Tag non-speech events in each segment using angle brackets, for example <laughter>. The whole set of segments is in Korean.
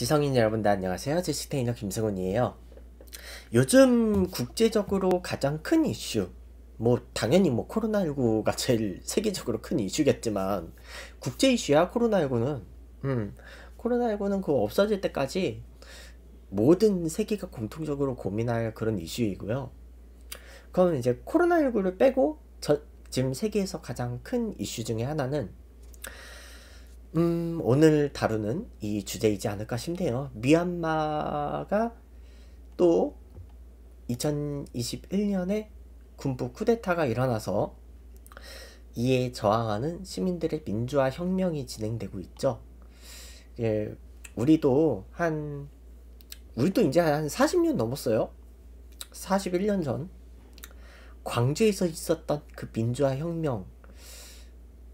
지성인 여러분들 안녕하세요. 제시테이너 김승훈이에요. 요즘 국제적으로 가장 큰 이슈, 뭐 당연히 뭐 코로나19가 제일 세계적으로 큰 이슈겠지만 국제 이슈야 코로나19는 음, 코로나19는 그 없어질 때까지 모든 세계가 공통적으로 고민할 그런 이슈이고요. 그럼 이제 코로나19를 빼고 저, 지금 세계에서 가장 큰 이슈 중에 하나는 음, 오늘 다루는 이 주제이지 않을까 싶네요. 미얀마가 또 2021년에 군부 쿠데타가 일어나서 이에 저항하는 시민들의 민주화 혁명이 진행되고 있죠. 예, 우리도 한 우리도 이제 한 40년 넘었어요. 41년 전 광주에서 있었던 그 민주화 혁명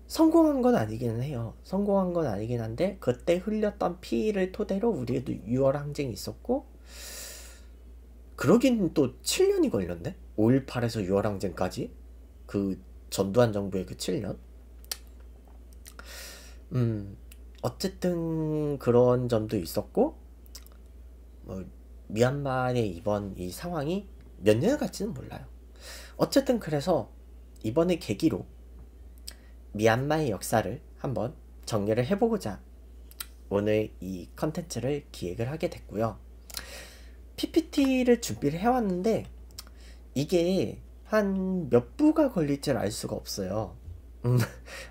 성공한 건아니긴 해요. 성공한 건 아니긴 한데 그때 흘렸던 피를 토대로 우리에도 6월 항쟁이 있었고 그러긴 또 7년이 걸렸네. 5.18에서 6월 항쟁까지 그 전두환 정부의 그 7년. 음 어쨌든 그런 점도 있었고 뭐 미얀마의 이번 이 상황이 몇년을 갈지는 몰라요. 어쨌든 그래서 이번에 계기로 미얀마의 역사를 한번 정리를 해보고자 오늘 이 컨텐츠를 기획을 하게 됐고요. PPT를 준비를 해왔는데 이게 한 몇 부가 걸릴 줄알 수가 없어요. 음,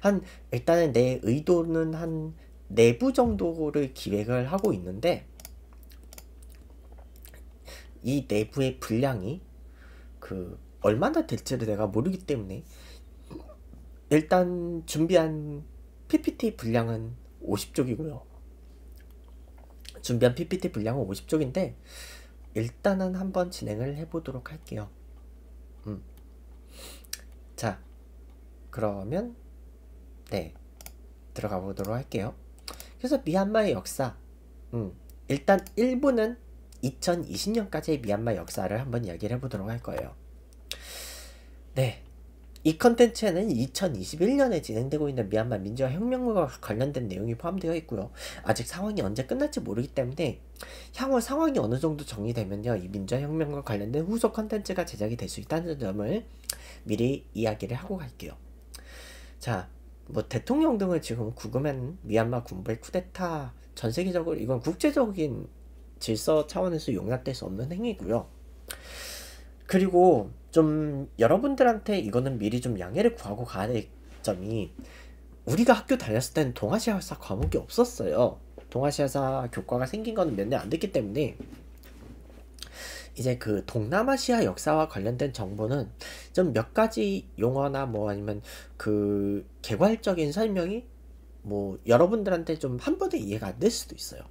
한 일단은 내 의도는 한 내부 네 정도를 기획을 하고 있는데 이 내부의 네 분량이 그 얼마나 될지를 내가 모르기 때문에 일단 준비한 PPT 분량은 50쪽이고요. 준비한 PPT 분량은 50쪽인데 일단은 한번 진행을 해보도록 할게요. 음. 자, 그러면 네 들어가 보도록 할게요. 그래서 미얀마의 역사 음, 일단 1부는 2020년까지의 미얀마 역사를 한번 이야기를 해보도록 할 거예요. 네, 이 컨텐츠에는 2021년에 진행되고 있는 미얀마 민주화 혁명과 관련된 내용이 포함되어 있고요. 아직 상황이 언제 끝날지 모르기 때문에 향후 상황이 어느 정도 정리되면요. 이 민주화 혁명과 관련된 후속 컨텐츠가 제작이 될 수 있다는 점을 미리 이야기를 하고 갈게요. 자, 뭐 대통령 등을 지금 구금한 미얀마 군부의 쿠데타 전 세계적으로 이건 국제적인 질서 차원에서 용납될 수 없는 행위고요. 그리고 좀 여러분들한테 이거는 미리 좀 양해를 구하고 가야 될 점이 우리가 학교 다녔을 때는 동아시아사 과목이 없었어요. 동아시아사 교과가 생긴 거는 몇 년 안 됐기 때문에 이제 그 동남아시아 역사와 관련된 정보는 좀 몇 가지 용어나 뭐 아니면 그 개괄적인 설명이 뭐 여러분들한테 좀 한 번에 이해가 안 될 수도 있어요.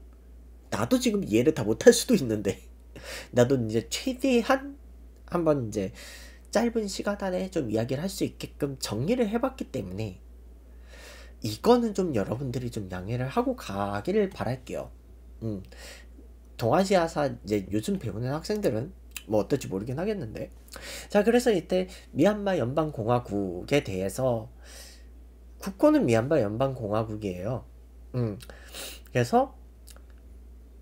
나도 지금 이해를 다 못 할 수도 있는데 <laughs> 나도 이제 최대한 한번 이제 짧은 시간 안에 좀 이야기를 할 수 있게끔 정리를 해봤기 때문에 이거는 좀 여러분들이 좀 양해를 하고 가기를 바랄게요. 음, 동아시아사 이제 요즘 배우는 학생들은 뭐 어떨지 모르긴 하겠는데 자 그래서 이때 미얀마 연방공화국에 대해서 국권은 미얀마 연방공화국이에요. 음, 그래서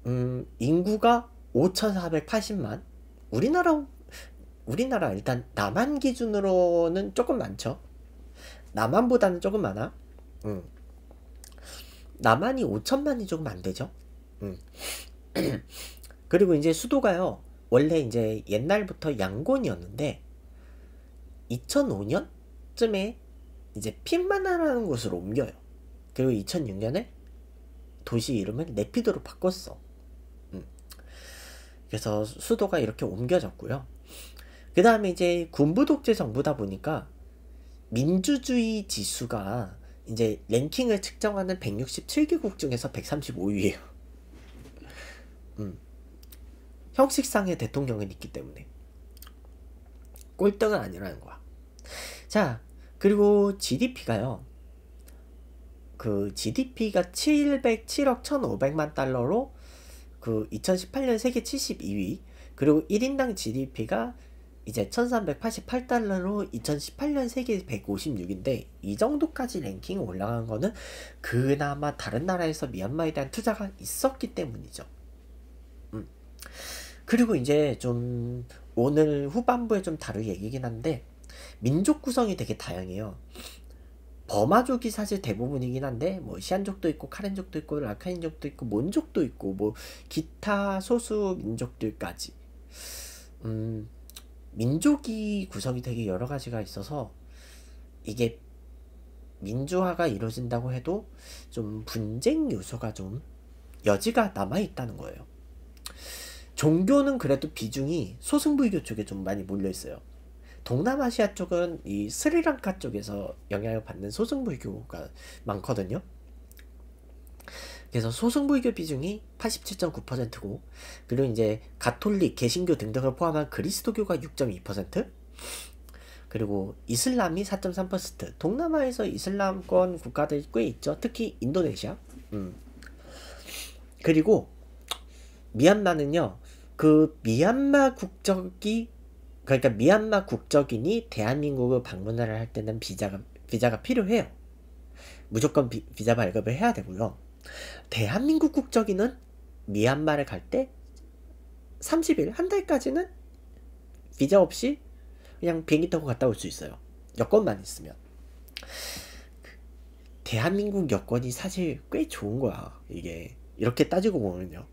음, 인구가 5,480만 우리나라 우리나라 일단 남한 기준으로는 조금 많죠. 남한보다는 조금 많아. 음. 남한이 5천만이 조금 안 되죠. 음. <clears throat> 그리고 이제 수도가요. 원래 이제 옛날부터 양곤이었는데 2005년쯤에 이제 핀마나라는 곳으로 옮겨요. 그리고 2006년에 도시 이름을 네피도로 바꿨어. 음. 그래서 수도가 이렇게 옮겨졌고요. 그 다음에 이제 군부 독재 정부다 보니까 민주주의 지수가 이제 랭킹을 측정하는 167개국 중에서 135위예요. 음. 형식상의 대통령은 있기 때문에 꼴등은 아니라는 거야. 자, 그리고 GDP가요. 그 GDP가 707억 1,500만 달러로 그 2018년 세계 72위, 그리고 1인당 GDP가 이제 1388달러로 2018년 세계 156인데 이 정도까지 랭킹 이 올라간 거는 그나마 다른 나라에서 미얀마에 대한 투자가 있었기 때문이죠. 음. 그리고 이제 좀 오늘 후반부에 좀 다룰 얘기긴 한데 민족 구성이 되게 다양해요. 버마족이 사실 대부분이긴 한데 뭐 시안족도 있고 카렌족도 있고 라카인족도 있고 몬족도 있고 뭐 기타 소수 민족들까지 음 민족이 구성이 되게 여러 가지가 있어서 이게 민주화가 이루어진다고 해도 좀 분쟁 요소가 좀 여지가 남아있다는 거예요. 종교는 그래도 비중이 소승불교 쪽에 좀 많이 몰려있어요. 동남아시아 쪽은 이 스리랑카 쪽에서 영향을 받는 소승불교가 많거든요. 그래서 소승불교 비중이 87.9%고 그리고 이제 가톨릭, 개신교 등등을 포함한 그리스도교가 6.2% 그리고 이슬람이 4.3% 동남아에서 이슬람권 국가들이 꽤 있죠. 특히 인도네시아. 음. 그리고 미얀마는요. 그 미얀마 국적이 그러니까 미얀마 국적인이 대한민국을 방문을 할 때는 비자가 비자가 필요해요. 무조건 비, 비자 발급을 해야 되고요. 대한민국 국적인은 미얀마를 갈 때 30일 한 달까지는 비자 없이 그냥 비행기 타고 갔다 올 수 있어요. 여권만 있으면. 대한민국 여권이 사실 꽤 좋은 거야. 이게 이렇게 따지고 보면요.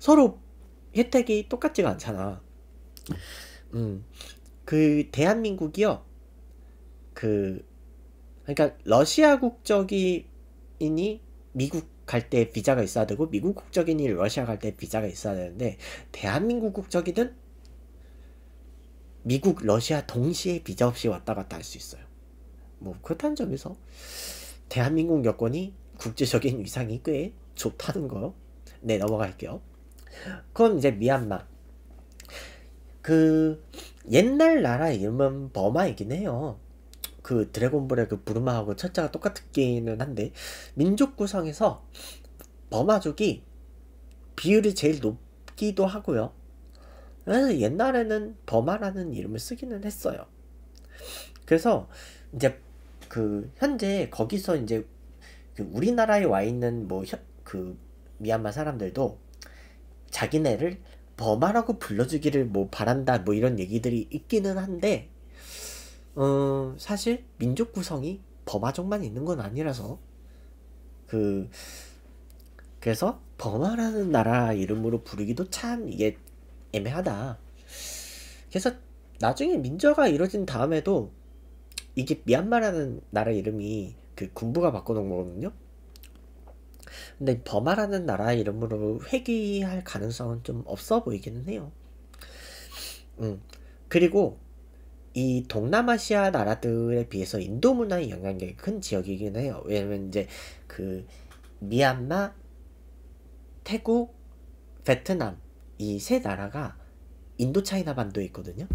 서로 혜택이 똑같지가 않잖아. 음. 그 대한민국이요. 그 그러니까 러시아 국적이니 미국 갈 때 비자가 있어야 되고 미국 국적인이 러시아 갈 때 비자가 있어야 되는데 대한민국 국적이든 미국 러시아 동시에 비자 없이 왔다 갔다 할 수 있어요. 뭐 그렇다는 점에서 대한민국 여권이 국제적인 위상이 꽤 좋다는 거요. 네 넘어갈게요. 그럼 이제 미얀마 그 옛날 나라 이름은 버마이긴 해요. 그 드래곤볼의 그 부르마하고 철자가 똑같기는 한데 민족 구성에서 버마족이 비율이 제일 높기도 하고요. 그래서 옛날에는 버마라는 이름을 쓰기는 했어요. 그래서 이제 그 현재 거기서 이제 그 우리나라에 와 있는 뭐 그 미얀마 사람들도 자기네를 버마라고 불러주기를 뭐 바란다 뭐 이런 얘기들이 있기는 한데 어, 사실 민족 구성이 버마족만 있는 건 아니라서 그 그래서 버마라는 나라 이름으로 부르기도 참 이게 애매하다. 그래서 나중에 민저가 이루어진 다음에도 이게 미얀마라는 나라 이름이 그 군부가 바꿔놓은 거거든요. 근데 버마라는 나라 이름으로 회귀할 가능성은 좀 없어 보이기는 해요. 음 그리고 이 동남아시아 나라들에 비해서 인도 문화의 영향력이 큰 지역이긴 해요. 왜냐면 이제 그 미얀마, 태국, 베트남 이 세 나라가 인도 차이나 반도에 있거든요.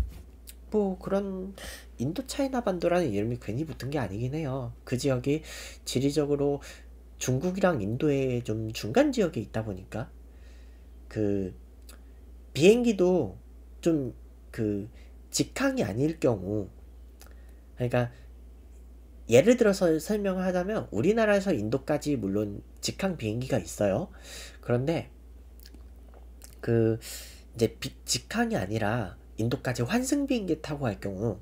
뭐 그런 인도 차이나 반도라는 이름이 괜히 붙은 게 아니긴 해요. 그 지역이 지리적으로 중국이랑 인도의 좀 중간 지역에 있다 보니까 그 비행기도 좀그 직항이 아닐 경우 그러니까 예를 들어서 설명을 하자면 우리나라에서 인도까지 물론 직항 비행기가 있어요. 그런데 그 이제 직항이 아니라 인도까지 환승 비행기 타고 갈 경우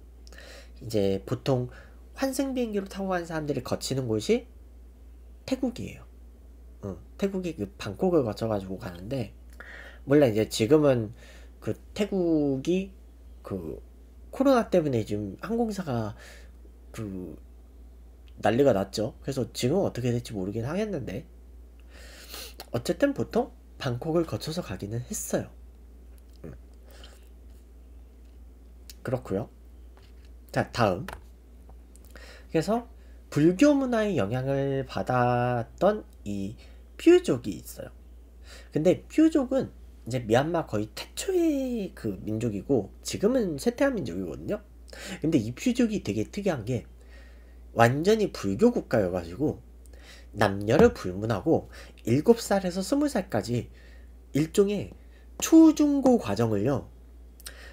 이제 보통 환승 비행기로 타고 간 사람들이 거치는 곳이 태국이에요. 응, 태국이 그 방콕을 거쳐가지고 가는데 물론 이제 지금은 그 태국이 그 코로나 때문에 지금 항공사가 그 난리가 났죠. 그래서 지금 어떻게 될지 모르긴 하겠는데 어쨌든 보통 방콕을 거쳐서 가기는 했어요. 음. 그렇고요. 자 다음. 그래서 불교 문화의 영향을 받았던 이 퓨족이 있어요. 근데 퓨족은 이제 미얀마 거의 태초의 그 민족이고 지금은 쇠퇴한 민족이거든요. 근데 이퓨족이 되게 특이한 게 완전히 불교 국가여가지고 남녀를 불문하고 7살에서 20살까지 일종의 초중고 과정을요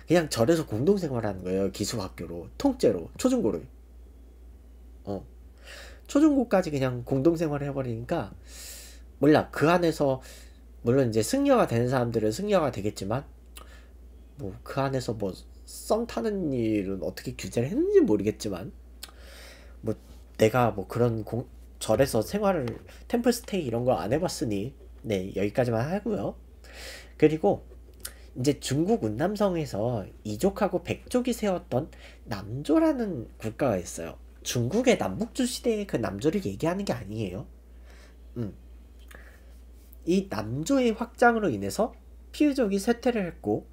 그냥 절에서 공동생활하는 거예요 기숙학교로 통째로 초중고를 어 초중고까지 그냥 공동생활을 해버리니까 몰라 그 안에서 물론 이제 승려가 되는 사람들은 승려가 되겠지만 뭐 그 안에서 뭐썸 타는 일은 어떻게 규제를 했는지 모르겠지만 뭐 내가 뭐 그런 공, 절에서 생활을 템플 스테이 이런 걸안 해봤으니 네 여기까지만 하고요. 그리고 이제 중국 운남성에서 이족하고 백족이 세웠던 남조라는 국가가 있어요. 중국의 남북조 시대의 그 남조를 얘기하는 게 아니에요. 음. 이 남조의 확장으로 인해서 피유족이 쇠퇴를 했고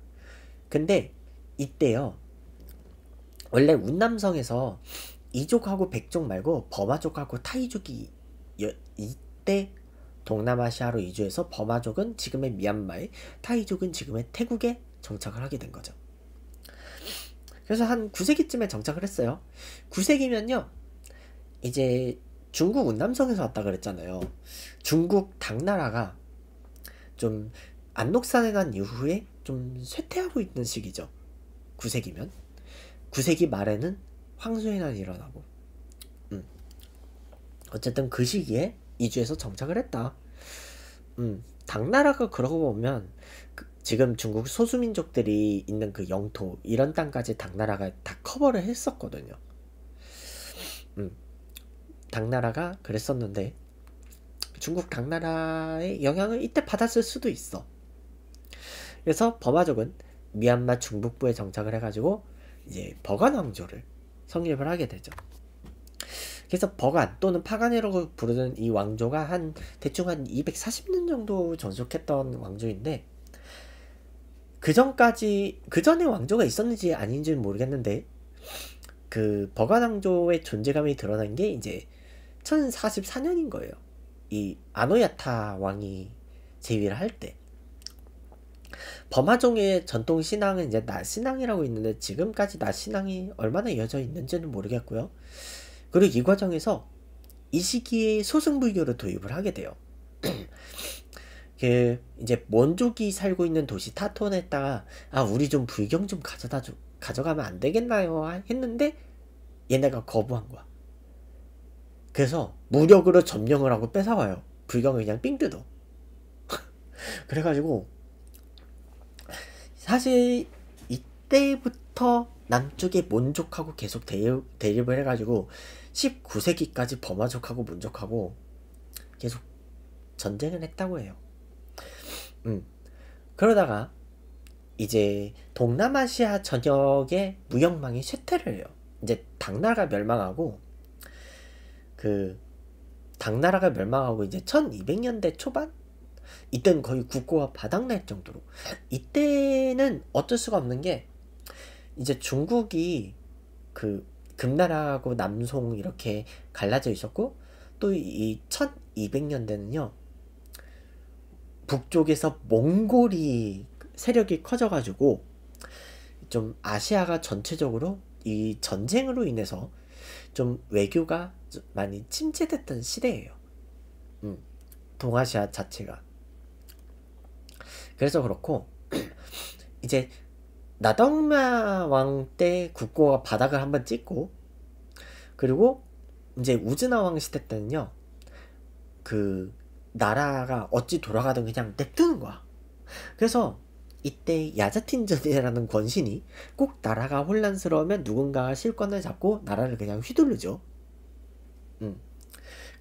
근데 이때요 원래 운남성에서 이족하고 백족 말고 버마족하고 타이족이 이때 동남아시아로 이주해서 버마족은 지금의 미얀마에 타이족은 지금의 태국에 정착을 하게 된 거죠. 그래서 한 9세기쯤에 정착을 했어요. 9세기면요. 이제 중국 운남성에서 왔다 그랬잖아요. 중국 당나라가 좀안녹산에난 이후에 좀 쇠퇴하고 있는 시기죠. 9세기면 9세기 말에는 황소해난 일어나고 음. 어쨌든 그 시기에 이주해서 정착을 했다. 음, 당나라가 그러고 보면 그 지금 중국 소수민족들이 있는 그 영토 이런 땅까지 당나라가 다 커버를 했었거든요. 음, 당나라가 그랬었는데 중국 당나라의 영향을 이때 받았을 수도 있어. 그래서 버마족은 미얀마 중북부에 정착을 해가지고 이제 버간 왕조를 성립을 하게 되죠. 그래서 버간 또는 파간이라고 부르는 이 왕조가 한 대충 한 240년 정도 전속했던 왕조인데 그 전까지 그 전에 왕조가 있었는지 아닌지는 모르겠는데 그 버간 왕조의 존재감이 드러난 게 이제 1044년인 거예요. 이 아노야타 왕이 제위를 할 때범하종의 전통 신앙은 이제 나신앙이라고 있는데 지금까지 나신앙이 얼마나 이어져 있는지는 모르겠고요. 그리고 이 과정에서 이 시기에 소승불교를 도입을 하게 돼요. <clears throat> 그 이제 원족이 살고 있는 도시 타톤에다가 아 우리 좀 불경 좀 가져다 줘 가져가면 안 되겠나요 했는데 얘네가 거부한 거야. 그래서 무력으로 점령을 하고 뺏어가요 불경을 그냥 삥 뜯어. <laughs> 그래가지고 사실 이때부터 남쪽에 몬족하고 계속 대립, 대립을 해가지고 19세기까지 버마족하고 몬족하고 계속 전쟁을 했다고 해요. 음. 그러다가 이제 동남아시아 전역에 무역망이 쇠퇴를 해요. 이제 당나라가 멸망하고 그 당나라가 멸망하고 이제 1200년대 초반 이때는 거의 국고가 바닥날 정도로 이때는 어쩔 수가 없는 게 이제 중국이 그 금나라하고 남송 이렇게 갈라져 있었고 또 이 1200년대는요 북쪽에서 몽골이 세력이 커져가지고 좀 아시아가 전체적으로 이 전쟁으로 인해서 좀 외교가 좀 많이 침체됐던 시대예요. 음, 동아시아 자체가. 그래서 그렇고 <clears throat> 이제 나덕마 왕 때 국고가 바닥을 한번 찍고 그리고 이제 우즈나 왕 시대 때는요 그 나라가 어찌 돌아가든 그냥 냅두는 거야. 그래서 이때 야자틴전이라는 권신이 꼭 나라가 혼란스러우면 누군가가 실권을 잡고 나라를 그냥 휘두르죠. 음,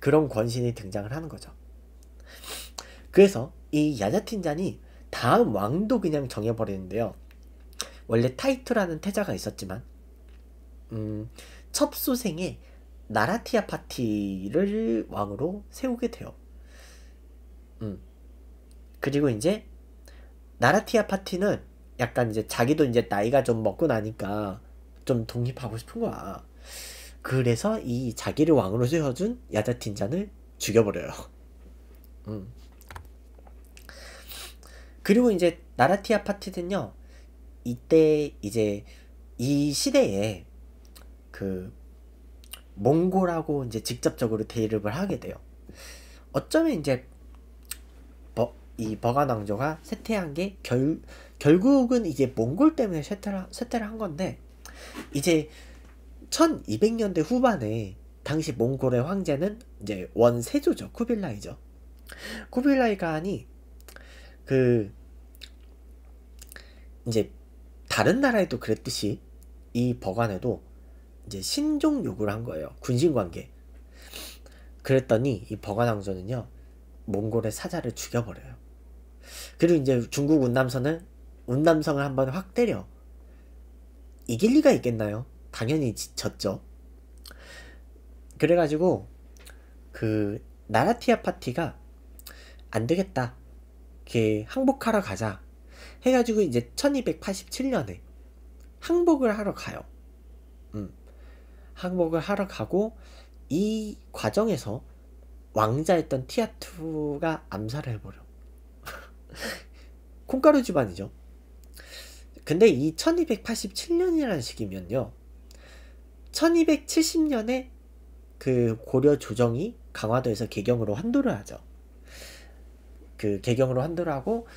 그런 권신이 등장을 하는 거죠. 그래서 이 야자틴잔이 다음 왕도 그냥 정해버리는데요. 원래 타이투라는 태자가 있었지만 음, 첩소생의 나라티아 파티를 왕으로 세우게 돼요. 음. 그리고 이제 나라티아 파티는 약간 이제 자기도 이제 나이가 좀 먹고 나니까 좀 독립하고 싶은 거야. 그래서 이 자기를 왕으로 세워준 야자틴잔을 죽여버려요. <laughs> 음. 그리고 이제 나라티아 파티는요. 이때 이제 이 시대에 그 몽골하고 이제 직접적으로 대립을 하게 돼요. 어쩌면 이제 이버가왕조가 쇠퇴한 게 결, 결국은 이제 몽골 때문에 쇠퇴를, 쇠퇴를 한 건데 이제 1200년대 후반에 당시 몽골의 황제는 이제 원세조죠. 쿠빌라이죠. 쿠빌라이 가 아니 그 이제 다른 나라에도 그랬듯이 이 버간에도 이제 신종 요구를 한 거예요. 군신 관계. 그랬더니 이 버간 왕조는요. 몽골의 사자를 죽여버려요. 그리고 이제 중국 운남선은 운남성을 한번 확 때려. 이길 리가 있겠나요? 당연히 졌죠. 그래가지고 그 나라티아 파티가 안 되겠다. 이렇게 항복하러 가자. 해가지고 이제 1287년에 항복을 하러 가요. 음. 항복을 하러 가고 이 과정에서 왕자였던 티아투가 암살을 해버려. <laughs> 콩가루 집안이죠. 근데 이1 2 8 7년이라는 시기면요. 1270년에 그 고려 조정이 강화도에서 개경으로 환도를 하죠. 그 개경으로 환도를 하고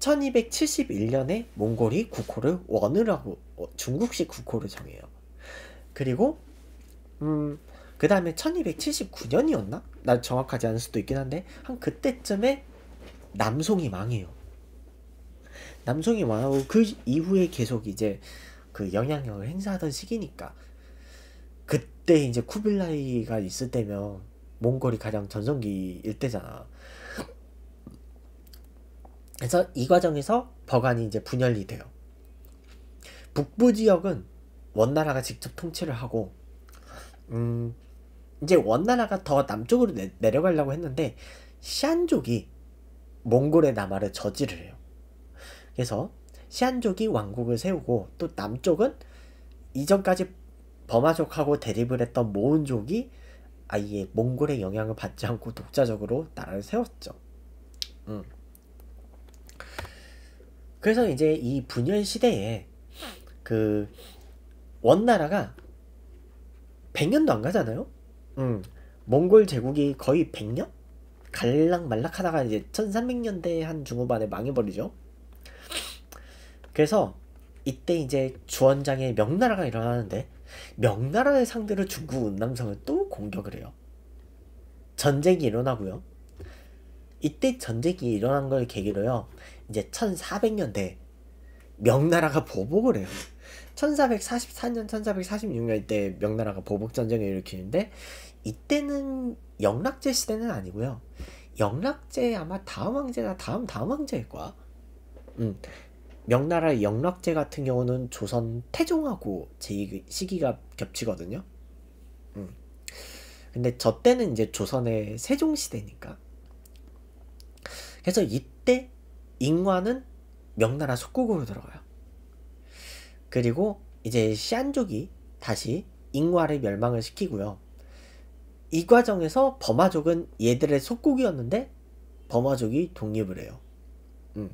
1271년에 몽골이 국호를 원으하고 어, 중국식 국호를 정해요. 그리고 음, 그 다음에 1279년이었나? 나 정확하지 않을 수도 있긴 한데 한 그때쯤에 남송이 망해요. 남송이 망하고 그 이후에 계속 이제 그 영향력을 행사하던 시기니까 그때 이제 쿠빌라이가 있을 때면 몽골이 가장 전성기일 때잖아. 그래서 이 과정에서 버간이 이제 분열이 돼요. 북부 지역은 원나라가 직접 통치를 하고 음 이제 원나라가 더 남쪽으로 내, 내려가려고 했는데 시족이 몽골의 남하를 저지를 해요. 그래서 시한족이 왕국을 세우고 또 남쪽은 이전까지 버마족하고 대립을 했던 모은족이 아예 몽골의 영향을 받지 않고 독자적으로 나라를 세웠죠. 음. 그래서 이제 이 분열 시대에 그 원나라가 100년도 안 가잖아요. 음. 몽골 제국이 거의 100년? 갈락말락하다가 이제 1300년대 한 중후반에 망해버리죠. 그래서 이때 이제 주원장의 명나라가 일어나는데 명나라의 상대로 중국 운남성은 또 공격을 해요. 전쟁이 일어나고요. 이때 전쟁이 일어난 걸 계기로요. 이제 1400년대 명나라가 보복을 해요. 1444년, 1446년 때 명나라가 보복 전쟁을 일으키는데 이때는 영락제 시대는 아니고요. 영락제 아마 다음 황제나 다음 다음 황제일 거야. 음, 명나라 영락제 같은 경우는 조선 태종하고 제 시기가 겹치거든요. 음. 근데 저 때는 이제 조선의 세종 시대니까. 그래서 이때 인과는 명나라 속국으로 들어가요. 그리고 이제 시안족이 다시 인과를 멸망을 시키고요. 이 과정에서 버마족은 얘들의 속국이었는데 버마족이 독립을 해요. 음.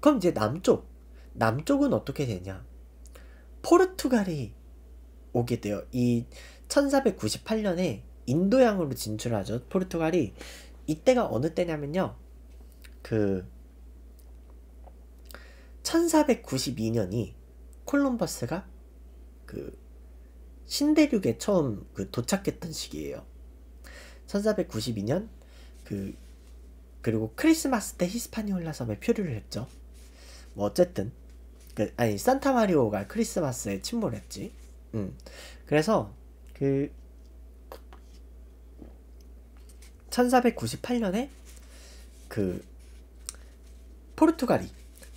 그럼 이제 남쪽. 남쪽은 어떻게 되냐? 포르투갈이 오게 돼요. 이 1498년에 인도양으로 진출하죠. 포르투갈이 이때가 어느 때냐면요. 그 1492년이 콜럼버스가 그 신대륙에 처음 그 도착했던 시기예요. 1492년 그 그리고 크리스마스 때 히스파니올라 섬에 표류를 했죠. 뭐 어쨌든 그 아니 산타 마리오가 크리스마스에 침몰했지. 음. 그래서 그 1498년에 그 포르투갈이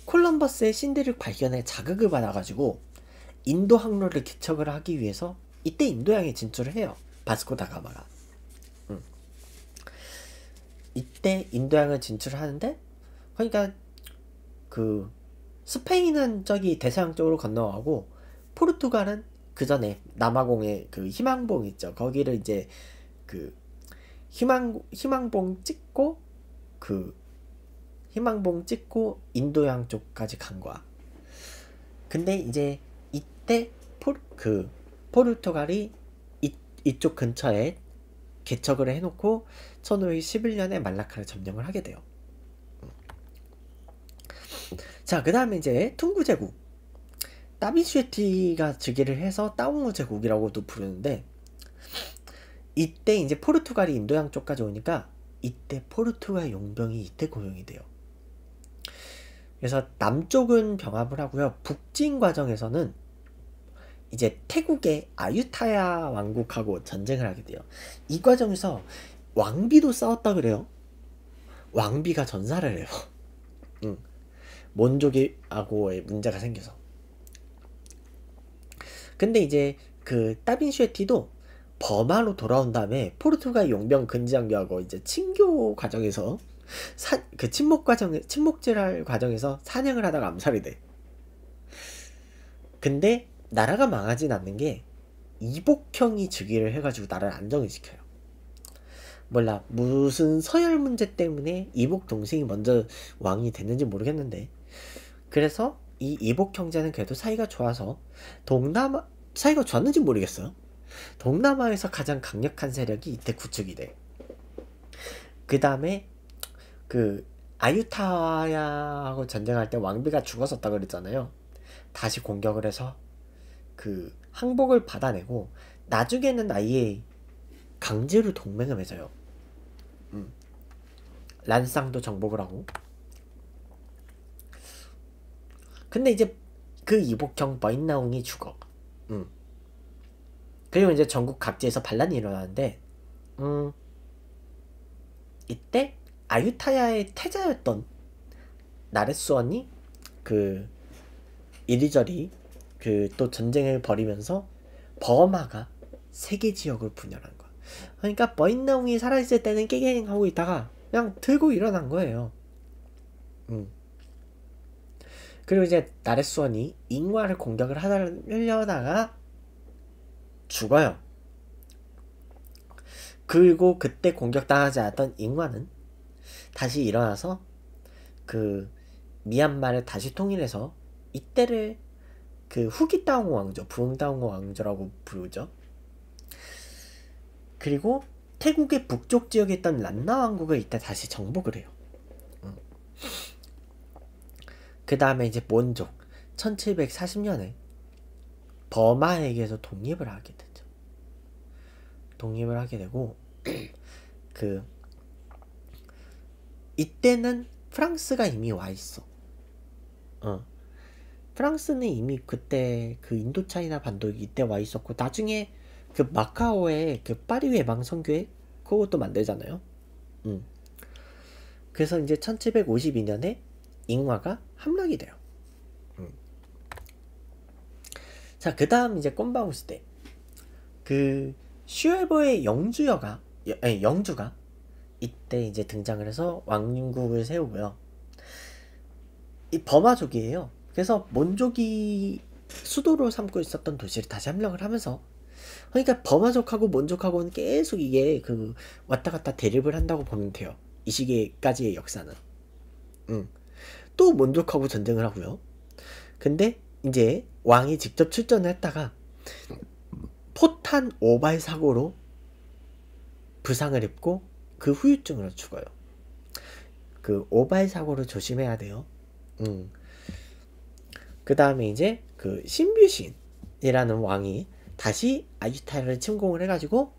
콜럼버스의 신대륙 발견에 자극을 받아가지고 인도 항로를 개척을 하기 위해서 이때 인도양에 진출을 해요. 바스코다가마가. 음. 이때 인도양을 진출하는데 그러니까 그 스페인은 저기 대서양 쪽으로 건너가고 포르투갈은 그 전에 남아공의 그 희망봉 있죠. 거기를 이제 그 희망 희망봉 찍고 그 희망봉 찍고 인도양 쪽까지 간 거야. 근데 이제 한때 포, 그 포르투갈이 이, 이쪽 근처에 개척을 해놓고 1511년에 말라카를 점령을 하게 돼요. 음. 자, 그 다음에 이제 퉁구 제국. 따비슈티가 에 즉위를 해서 따옹무 제국이라고도 부르는데 이때 이제 포르투갈이 인도양 쪽까지 오니까 이때 포르투갈 용병이 이때 고용이 돼요. 그래서 남쪽은 병합을 하고요. 북진 과정에서는 이제 태국의 아유타야 왕국하고 전쟁을 하게 돼요. 이 과정에서 왕비도 싸웠다 그래요. 왕비가 전사를 해요. <laughs> 응. 몬족하고의 문제가 생겨서. 근데 이제 그 따빈슈에티도 버마로 돌아온 다음에 포르투갈 용병 근지장교하고 이제 친교 과정에서 사, 그 침묵 과정 침묵질할 과정에서 사냥을 하다가 암살이 돼. 근데 나라가 망하진 않는 게 이복형이 즉위를 해가지고 나라를 안정을 시켜요. 몰라 무슨 서열 문제 때문에 이복 동생이 먼저 왕이 됐는지 모르겠는데 그래서 이 이복 형제는 그래도 사이가 좋아서 동남아 사이가 좋았는지 모르겠어요. 동남아에서 가장 강력한 세력이 이때 구축이 돼. 그 다음에 그 아유타야하고 전쟁할 때 왕비가 죽었었다 그랬잖아요. 다시 공격을 해서 그 항복을 받아내고 나중에는 아예 강제로 동맹을 맺어요. 음. 란상도 정복을 하고. 근데 이제 그 이복형 버인나옹이 죽어. 음. 그리고 이제 전국 각지에서 반란이 일어나는데, 음. 이때 아유타야의 태자였던 나레스원이 그 이리저리 그또 전쟁을 벌이면서 버마가 세계 지역을 분열한 거야. 그러니까 버인나웅이 살아있을 때는 깨갱 하고 있다가 그냥 들고 일어난 거예요. 음. 그리고 이제 나레스원이 잉화를 공격을 하려다가 죽어요. 그리고 그때 공격당하지 않았던 잉화는 다시 일어나서 그 미얀마를 다시 통일해서 이때를 그 후기 다옹 왕조, 부흥 다옹 왕조라고 부르죠. 그리고 태국의 북쪽 지역에 있던 란나 왕국을 이때 다시 정복을 해요. 음. 그 다음에 이제 몬족 1740년에 버마에게서 독립을 하게 되죠. 독립을 하게 되고 <clears throat> 그 이때는 프랑스가 이미 와 있어. 어. 프랑스는 이미 그때 그 인도차이나 반도 기때 와 있었고 나중에 그 마카오의 그 파리 외방 선교회 그것도 만들잖아요. 음. 그래서 이제 1752년에 잉화가 함락이 돼요. 음. 자, 그 다음 이제 꼼바우스 때. 그, 슈에버의 영주여가, 여, 아니, 영주가 이때 이제 등장을 해서 왕국을 세우고요. 이 버마족이에요. 그래서 몬족이 수도로 삼고 있었던 도시를 다시 함락을 하면서 그러니까 버마족하고 몬족하고는 계속 이게 그 왔다 갔다 대립을 한다고 보면 돼요. 이 시기까지의 역사는. 응. 또 몬족하고 전쟁을 하고요. 근데 이제 왕이 직접 출전을 했다가 포탄 오발 사고로 부상을 입고 그 후유증으로 죽어요. 그 오발 사고를 조심해야 돼요. 응. 그 다음에 이제 그 신뷰신이라는 왕이 다시 아유타야를 침공을 해가지고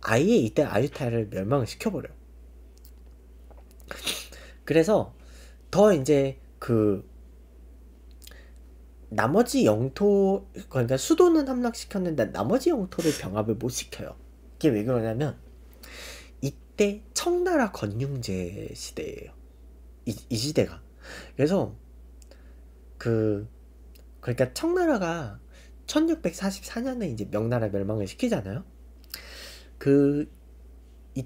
아예 이때 아유타야를 멸망시켜버려. 요 그래서 더 이제 그 나머지 영토 그러니까 수도는 함락시켰는데 나머지 영토를 병합을 못 시켜요. 이게 왜 그러냐면 이때 청나라 건륭제 시대예요. 이, 이 시대가. 그래서 그 그러니까 청나라가 1644년에 이제 명나라 멸망을 시키잖아요. 그 이,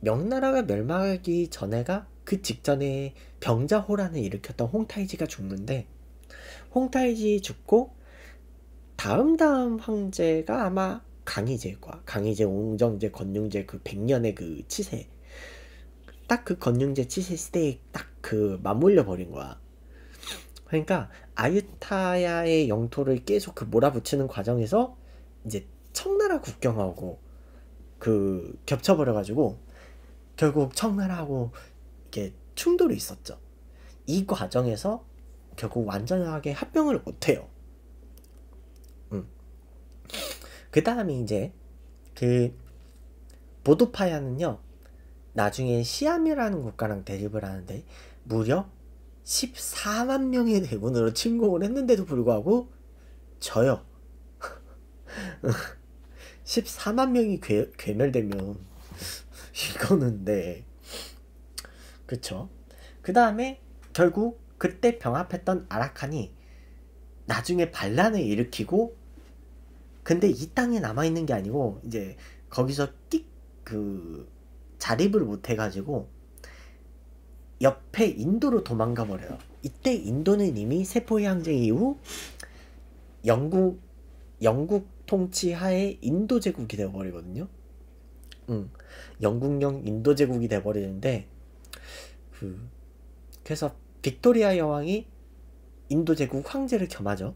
명나라가 멸망하기 전에가 그 직전에 병자호란을 일으켰던 홍타이지가 죽는데 홍타이지 죽고 다음 다음 황제가 아마 강희제일 거야. 강희제, 옹정제, 건륭제 그 100년의 그 치세 딱 그 건륭제 치세 시대에 딱그 맞물려 버린 거야. 그러니까 아유타야의 영토를 계속 그 몰아붙이는 과정에서 이제 청나라 국경하고 그 겹쳐버려가지고 결국 청나라하고 이게 충돌이 있었죠. 이 과정에서 결국 완전하게 합병을 못해요. 음. 그 다음에 이제 그 보도파야는요 나중에 시암이라는 국가랑 대립을 하는데 무려 14만 명의 대군으로 침공을 했는데도 불구하고 저요 14만 <laughs> 명이 괴, 괴멸되면 이거는 네 그쵸 그 다음에 결국 그때 병합했던 아라칸이 나중에 반란을 일으키고 근데 이 땅에 남아있는 게 아니고 이제 거기서 띡그 자립을 못해가지고 옆에 인도로 도망가 버려요. 이때 인도는 이미 세포의 항쟁 이후 영국 영국 통치 하에 인도 제국이 되어 버리거든요. 응. 영국령 인도 제국이 돼 버리는데 그 그래서 빅토리아 여왕이 인도 제국 황제를 겸하죠.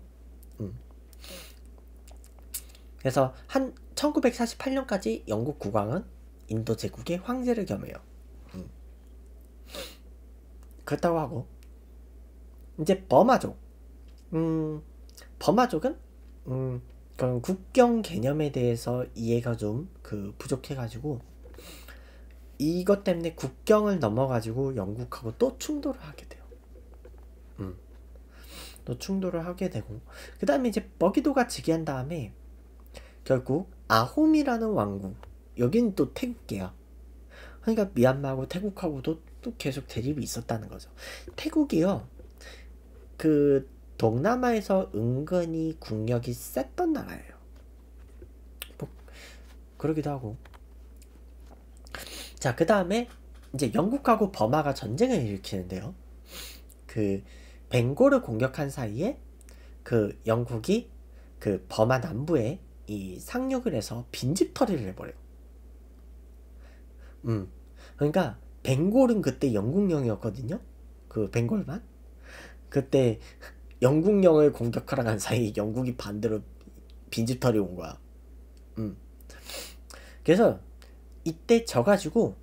그래서 한 1948년까지 영국 국왕은 인도 제국의 황제를 겸해요. 그렇다고 하고 이제 버마족 음 버마족은 음 그런 국경 개념에 대해서 이해가 좀그 부족해가지고 이것 때문에 국경을 넘어가지고 영국하고 또 충돌을 하게 돼요. 음. 또 충돌을 하게 되고 그 다음에 이제 버기도가 즉위한 다음에 결국 아홈이라는 왕국 여긴 또 태국계야. 그러니까 미얀마하고 태국하고도 또 계속 대립이 있었다는 거죠. 태국이요. 그 동남아에서 은근히 국력이 셌던 나라예요. 뭐 그러기도 하고. 자, 그다음에 이제 영국하고 버마가 전쟁을 일으키는데요. 그 벵골을 공격한 사이에 그 영국이 그 버마 남부에 이 상륙을 해서 빈집털이를 해버려요. 음. 그러니까 벵골은 그때 영국령이었거든요. 그 벵골만. 그때 영국령을 공격하러 간 사이 영국이 반대로 빈집털이 온 거야. 음. 그래서 이때 져가지고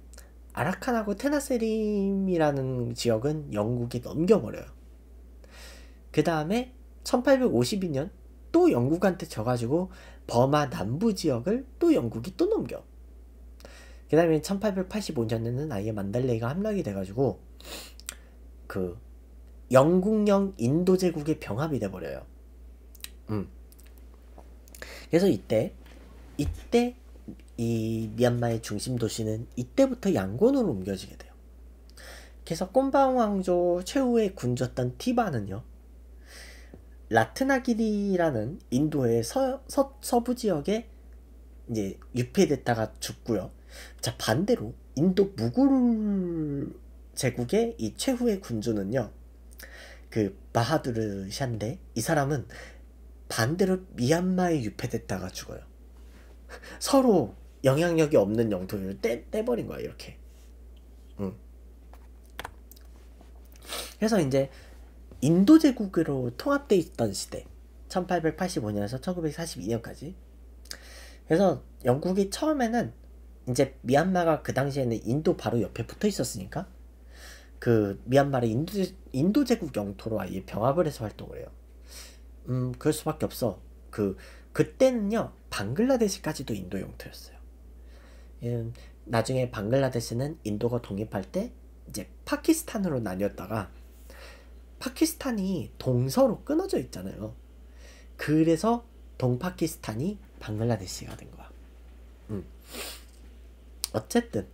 아라칸하고 테나세림이라는 지역은 영국이 넘겨버려요. 그 다음에 1852년 또 영국한테 져가지고 버마 남부 지역을 또 영국이 또 넘겨. 그 다음에 1885년에는 아예 만달레이가 함락이 돼가지고 그 영국령 인도제국의 병합이 돼버려요. 음. 그래서 이때 이때 이 미얀마의 중심 도시는 이때부터 양곤으로 옮겨지게 돼요. 그래서 꼼방 왕조 최후의 군주였던 티바는요. 라트나기리라는 인도의 서, 서, 서부 지역에 이제 유폐됐다가 죽고요. 자 반대로 인도 무굴 제국의 이 최후의 군주는요 그마하드르 샨데 이 사람은 반대로 미얀마에 유폐됐다가 죽어요 <laughs> 서로 영향력이 없는 영토를 떼, 떼버린 거야 이렇게 그래서 이제 인도 제국으로 통합돼 있던 시대 1885년에서 1942년까지 그래서 영국이 처음에는 이제 미얀마가 그 당시에는 인도 바로 옆에 붙어 있었으니까 그 미얀마를 인도, 인도 제국 영토로 아예 병합을 해서 활동을 해요. 음, 그럴 수밖에 없어. 그 그때는요 방글라데시까지도 인도 영토였어요. 음, 나중에 방글라데시는 인도가 독립할 때 이제 파키스탄으로 나뉘었다가 파키스탄이 동서로 끊어져 있잖아요. 그래서 동파키스탄이 방글라데시가 된 거야. 음. 어쨌든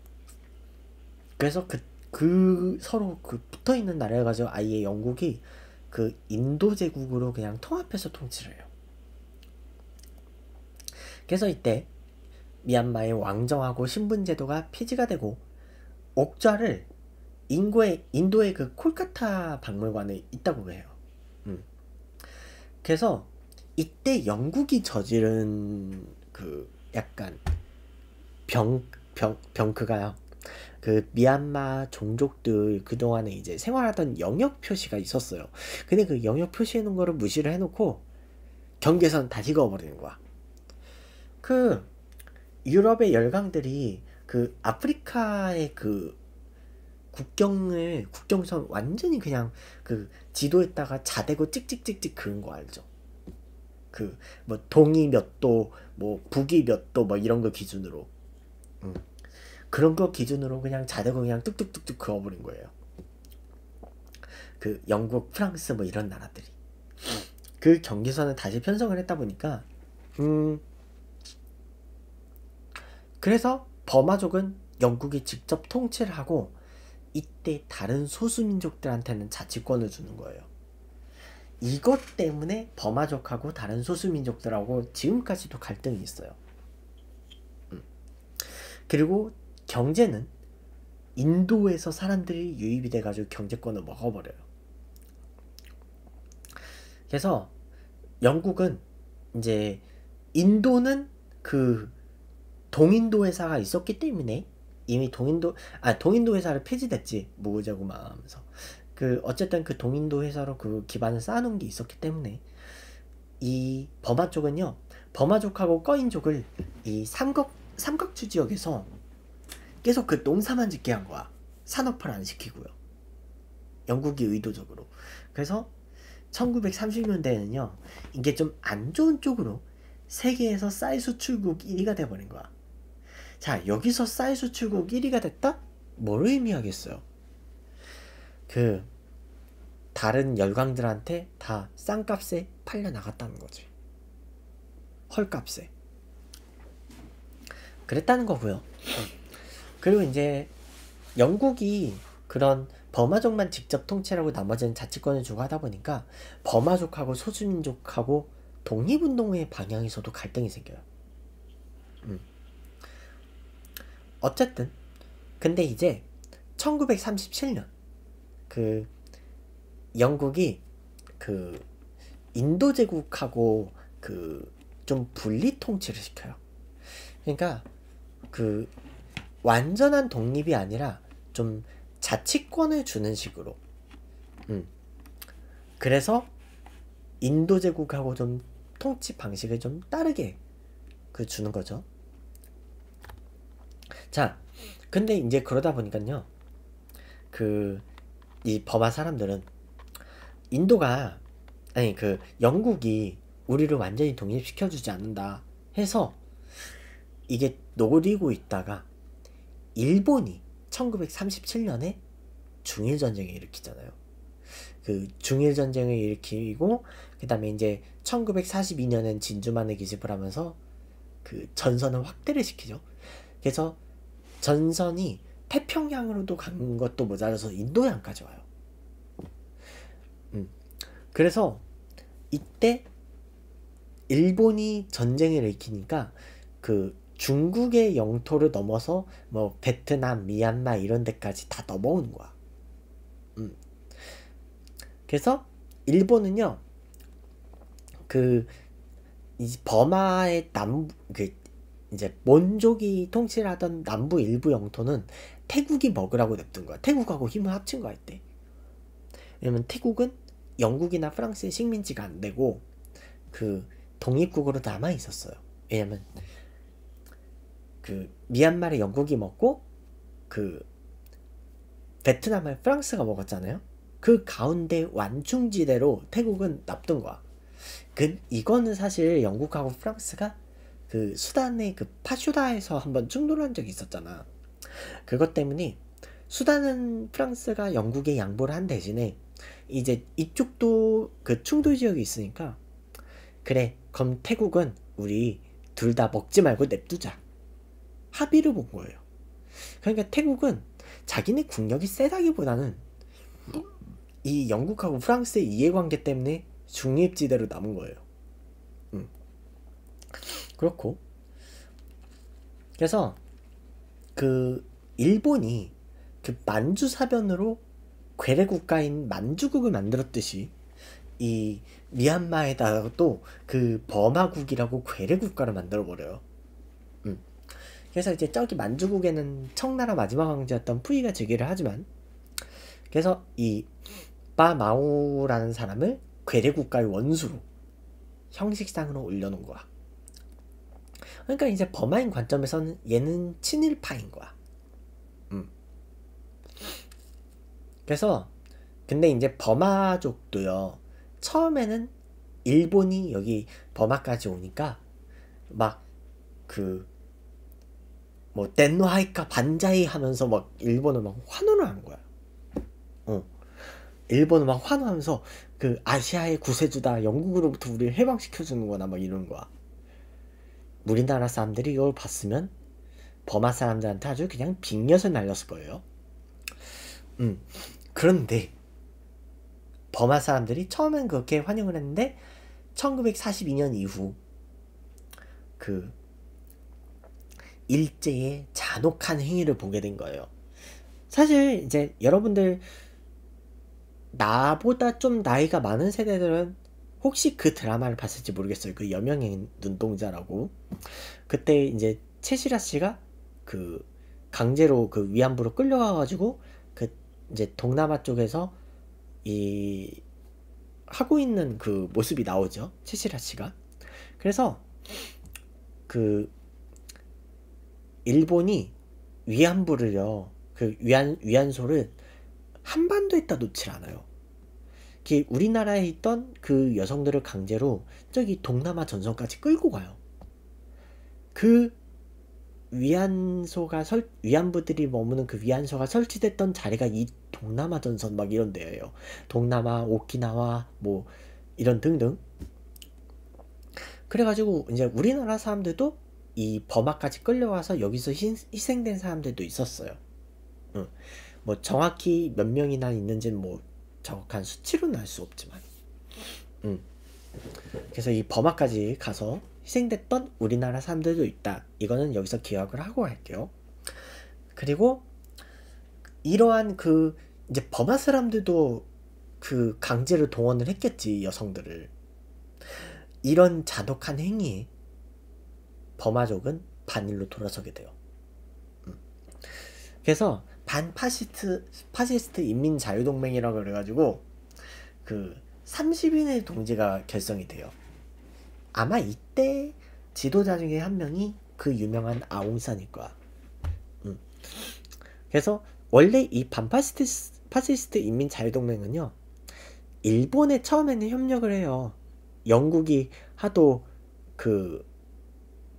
그래서 그, 그 서로 그 붙어 있는 나라를 가지고 아예 영국이 그 인도 제국으로 그냥 통합해서 통치를 해요. 그래서 이때 미얀마의 왕정하고 신분 제도가 폐지가 되고 옥좌를 인구의, 인도의 그 콜카타 박물관에 있다고 해요. 음. 그래서 이때 영국이 저지른 그 약간 병 병, 병크가요. 그 미얀마 종족들 그동안에 이제 생활하던 영역 표시가 있었어요. 근데 그 영역 표시해 놓은 거를 무시를 해놓고 경계선 다 찍어버리는 거야. 그 유럽의 열강들이 그 아프리카의 그 국경을 국경선 완전히 그냥 그 지도에다가 자대고 찍찍찍찍 그은 거 알죠? 그 뭐 동이 몇 도, 뭐 북이 몇도뭐 이런 거 기준으로. 음. 그런 거 기준으로 그냥 자작을 그냥 뚝뚝뚝뚝 그어버린 거예요. 그 영국, 프랑스 뭐 이런 나라들이 그 경계선을 다시 편성을 했다 보니까 음 그래서 버마족은 영국이 직접 통치를 하고 이때 다른 소수민족들한테는 자치권을 주는 거예요. 이것 때문에 버마족하고 다른 소수민족들하고 지금까지도 갈등이 있어요. 음. 그리고 경제는 인도에서 사람들이 유입이 돼가지고 경제권을 먹어버려요. 그래서 영국은 이제 인도는 그 동인도 회사가 있었기 때문에 이미 동인도 아 동인도 회사를 폐지됐지 무고자고만 하서그 어쨌든 그 동인도 회사로 그 기반을 쌓아놓은 게 있었기 때문에 이 버마 쪽은요 버마족하고 꺼인족을 이 삼각 삼각주 지역에서 계속 그 농사만 짓게 한 거야. 산업화를 안 시키고요. 영국이 의도적으로. 그래서 1930년대에는요, 이게 좀 안 좋은 쪽으로 세계에서 쌀 수출국 1위가 돼버린 거야. 자, 여기서 쌀 수출국 1위가 됐다? 뭘 의미하겠어요? 그, 다른 열강들한테 다 싼값에 팔려나갔다는 거지. 헐값에. 그랬다는 거고요. 그리고 이제 영국이 그런 버마족만 직접 통치라고 나머지는 자치권을 주고 하다 보니까 버마족하고 소수민족하고 독립운동의 방향에서도 갈등이 생겨요. 음. 어쨌든 근데 이제 1937년 그 영국이 그 인도 제국하고 그 좀 분리 통치를 시켜요. 그러니까 그 완전한 독립이 아니라 좀 자치권을 주는 식으로. 음. 그래서 인도 제국하고 좀 통치 방식을 좀 다르게 그 주는 거죠. 자, 근데 이제 그러다 보니까요. 그이 버마 사람들은 인도가 아니 그 영국이 우리를 완전히 독립시켜 주지 않는다 해서 이게 노리고 있다가 일본이 1937년에 중일전쟁을 일으키잖아요. 그 중일전쟁을 일으키고 그 다음에 이제 1942년엔 진주만을 기습을 하면서 그 전선을 확대를 시키죠. 그래서 전선이 태평양으로도 간 것도 모자라서 인도양까지 와요. 음. 그래서 이때 일본이 전쟁을 일으키니까 그 중국의 영토를 넘어서 뭐 베트남, 미얀마 이런 데까지 다넘어온 거야. 음. 그래서 일본은요. 그이 버마의 남 그 이제 몬족이 통치를 하던 남부 일부 영토는 태국이 먹으라고 냅둔 거야. 태국하고 힘을 합친 거야 이때. 왜냐면 태국은 영국이나 프랑스의 식민지가 안 되고 그 독립국으로 남아 있었어요. 왜냐면 그 미얀마를 영국이 먹고 그 베트남을 프랑스가 먹었잖아요. 그 가운데 완충지대로 태국은 납둔 거야. 그 이거는 사실 영국하고 프랑스가 그 수단의 그 파슈다에서 한번 충돌한 적이 있었잖아. 그것 때문에 수단은 프랑스가 영국에 양보를 한 대신에 이제 이쪽도 그 충돌 지역이 있으니까 그래 그럼 태국은 우리 둘 다 먹지 말고 냅두자. 합의를 본 거예요. 그러니까 태국은 자기네 국력이 세다기보다는 이 영국하고 프랑스의 이해관계 때문에 중립지대로 남은 거예요. 음. 그렇고 그래서 그 일본이 그 만주 사변으로 괴뢰 국가인 만주국을 만들었듯이 이 미얀마에다가 또그 버마국이라고 괴뢰 국가를 만들어 버려요. 그래서 이제 저기 만주국에는 청나라 마지막 황제였던 푸이가 즉위를 하지만 그래서 이 바마오라는 사람을 괴뢰국가의 원수로 형식상으로 올려놓은 거야. 그러니까 이제 버마인 관점에서는 얘는 친일파인 거야. 음. 그래서 근데 이제 버마족도요. 처음에는 일본이 여기 버마까지 오니까 막그 뭐 덴노하이카 반자이 하면서 막 일본을 막 환호를 한 거야. 어. 일본을 막 환호하면서 그 아시아의 구세주다 영국으로부터 우리를 해방시켜 주는 거나 막 이런 거야. 우리나라 사람들이 이걸 봤으면 버마 사람들한테 아주 그냥 빅녀을 날렸을 거예요. 음. 그런데 버마 사람들이 처음엔 그렇게 환영을 했는데 1942년 이후 그 일제의 잔혹한 행위를 보게 된 거예요. 사실 이제 여러분들 나보다 좀 나이가 많은 세대들은 혹시 그 드라마를 봤을지 모르겠어요. 그 여명의 눈동자라고. 그때 이제 채시라 씨가 그 강제로 그 위안부로 끌려가가지고 그 이제 동남아 쪽에서 이 하고 있는 그 모습이 나오죠. 채시라 씨가. 그래서 그 일본이 위안부를요, 그 위안, 위안소를 한반도에 다 놓질 않아요. 우리나라에 있던 그 여성들을 강제로 저기 동남아 전선까지 끌고 가요. 그 위안소가 설, 위안부들이 머무는 그 위안소가 설치됐던 자리가 이 동남아 전선 막 이런 데예요. 동남아, 오키나와 뭐 이런 등등. 그래가지고 이제 우리나라 사람들도 이 버마까지 끌려와서 여기서 희생된 사람들도 있었어요. 응. 뭐 정확히 몇 명이나 있는지는 뭐 정확한 수치로는 알 수 없지만. 응. 그래서 이 버마까지 가서 희생됐던 우리나라 사람들도 있다. 이거는 여기서 기억을 하고 갈게요. 그리고 이러한 그 이제 버마 사람들도 그 강제로 동원을 했겠지 여성들을 이런 잔혹한 행위 버마족은 반일로 돌아서게 돼요. 음. 그래서 반파시스트 파시스트 인민 자유동맹이라고 그래가지고 그 30인의 동지가 결성이 돼요. 아마 이때 지도자 중에 한 명이 그 유명한 아웅산일 거야. 음. 그래서 원래 이 반파시스트 파시스트 인민 자유동맹은요. 일본에 처음에는 협력을 해요. 영국이 하도 그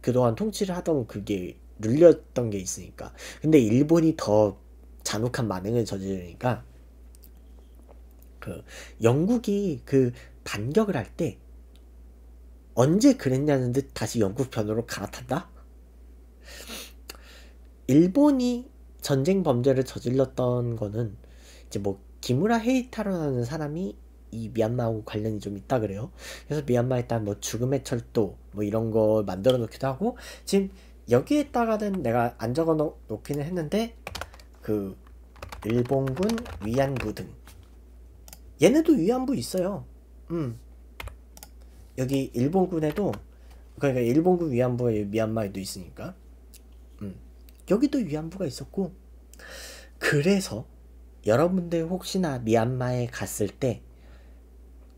그동안 통치를 하던 그게 눌렸던 게 있으니까. 근데 일본이 더 잔혹한 반응을 저지르니까 그 영국이 그 반격을 할 때 언제 그랬냐는 듯 다시 영국 편으로 갈아탄다. 일본이 전쟁 범죄를 저질렀던 거는 이제 뭐 기무라 헤이타로라는 사람이 이 미얀마하고 관련이 좀 있다 그래요. 그래서 미얀마에 따른 뭐 죽음의 철도 뭐 이런 거 만들어 놓기도 하고 지금 여기에따가는 내가 안 적어 놓기는 했는데 그 일본군 위안부 등 얘네도 위안부 있어요. 음 여기 일본군에도 그러니까 일본군 위안부가 미얀마에도 있으니까 음 여기도 위안부가 있었고 그래서 여러분들 혹시나 미얀마에 갔을 때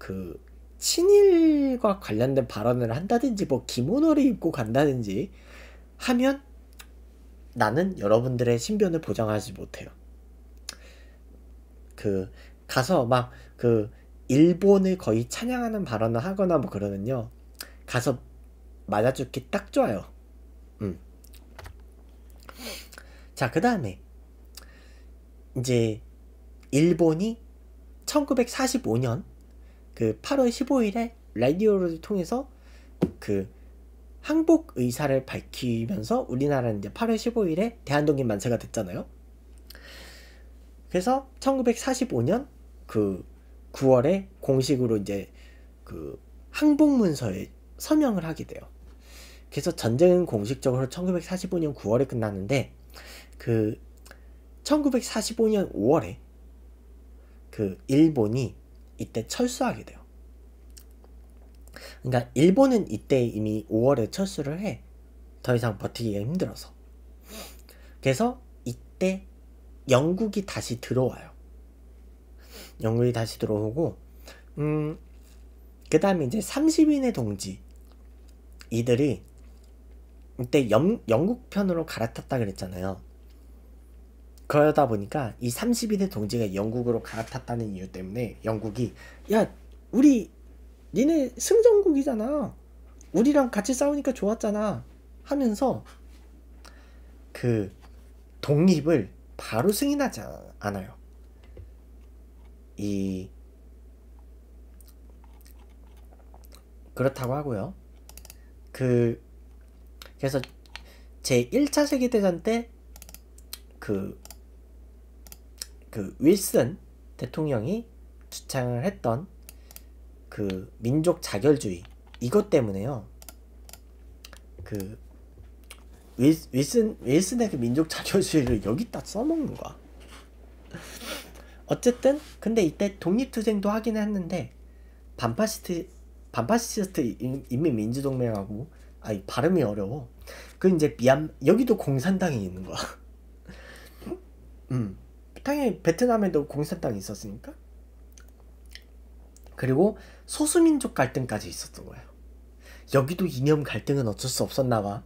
그 친일과 관련된 발언을 한다든지 뭐 기모노를 입고 간다든지 하면 나는 여러분들의 신변을 보장하지 못해요. 그 가서 막 그 일본을 거의 찬양하는 발언을 하거나 뭐 그러면요. 가서 맞아 죽기 딱 좋아요. 음. 자, 그다음에 이제 일본이 1945년 그 8월 15일에 라디오를 통해서 그 항복 의사를 밝히면서 우리나라는 이제 8월 15일에 대한독립 만세가 됐잖아요. 그래서 1945년 그 9월에 공식으로 이제 그 항복 문서에 서명을 하게 돼요. 그래서 전쟁은 공식적으로 1945년 9월에 끝났는데 그 1945년 5월에 그 일본이 이때 철수하게 돼요. 그러니까 일본은 이때 이미 5월에 철수를 해. 더 이상 버티기가 힘들어서. 그래서 이때 영국이 다시 들어와요. 영국이 다시 들어오고 음, 그 다음에 이제 30인의 동지 이들이 이때 영, 영국 편으로 갈아탔다 그랬잖아요. 그러다 보니까 이 30인의 동지가 영국으로 갈아탔다는 이유 때문에 영국이 야 우리 니네 승전국이잖아 우리랑 같이 싸우니까 좋았잖아 하면서 그 독립을 바로 승인하지 않아요. 이 그렇다고 하고요. 그 그래서 제 1차 세계대전 때그 그 윌슨 대통령이 주창을 했던 그 민족 자결주의 이것 때문에요. 그 윌, 윌슨 윌슨의 그 민족 자결주의를 여기다 써먹는 거야. 어쨌든 근데 이때 독립투쟁도 하긴 했는데 반파시트 반파시스트 인민민주동맹하고 아 발음이 어려워. 그 이제 미얀 여기도 공산당이 있는 거야. <laughs> 음. 당연히 베트남에도 공산당이 있었으니까. 그리고 소수민족 갈등까지 있었던 거예요. 여기도 이념 갈등은 어쩔 수 없었나 봐.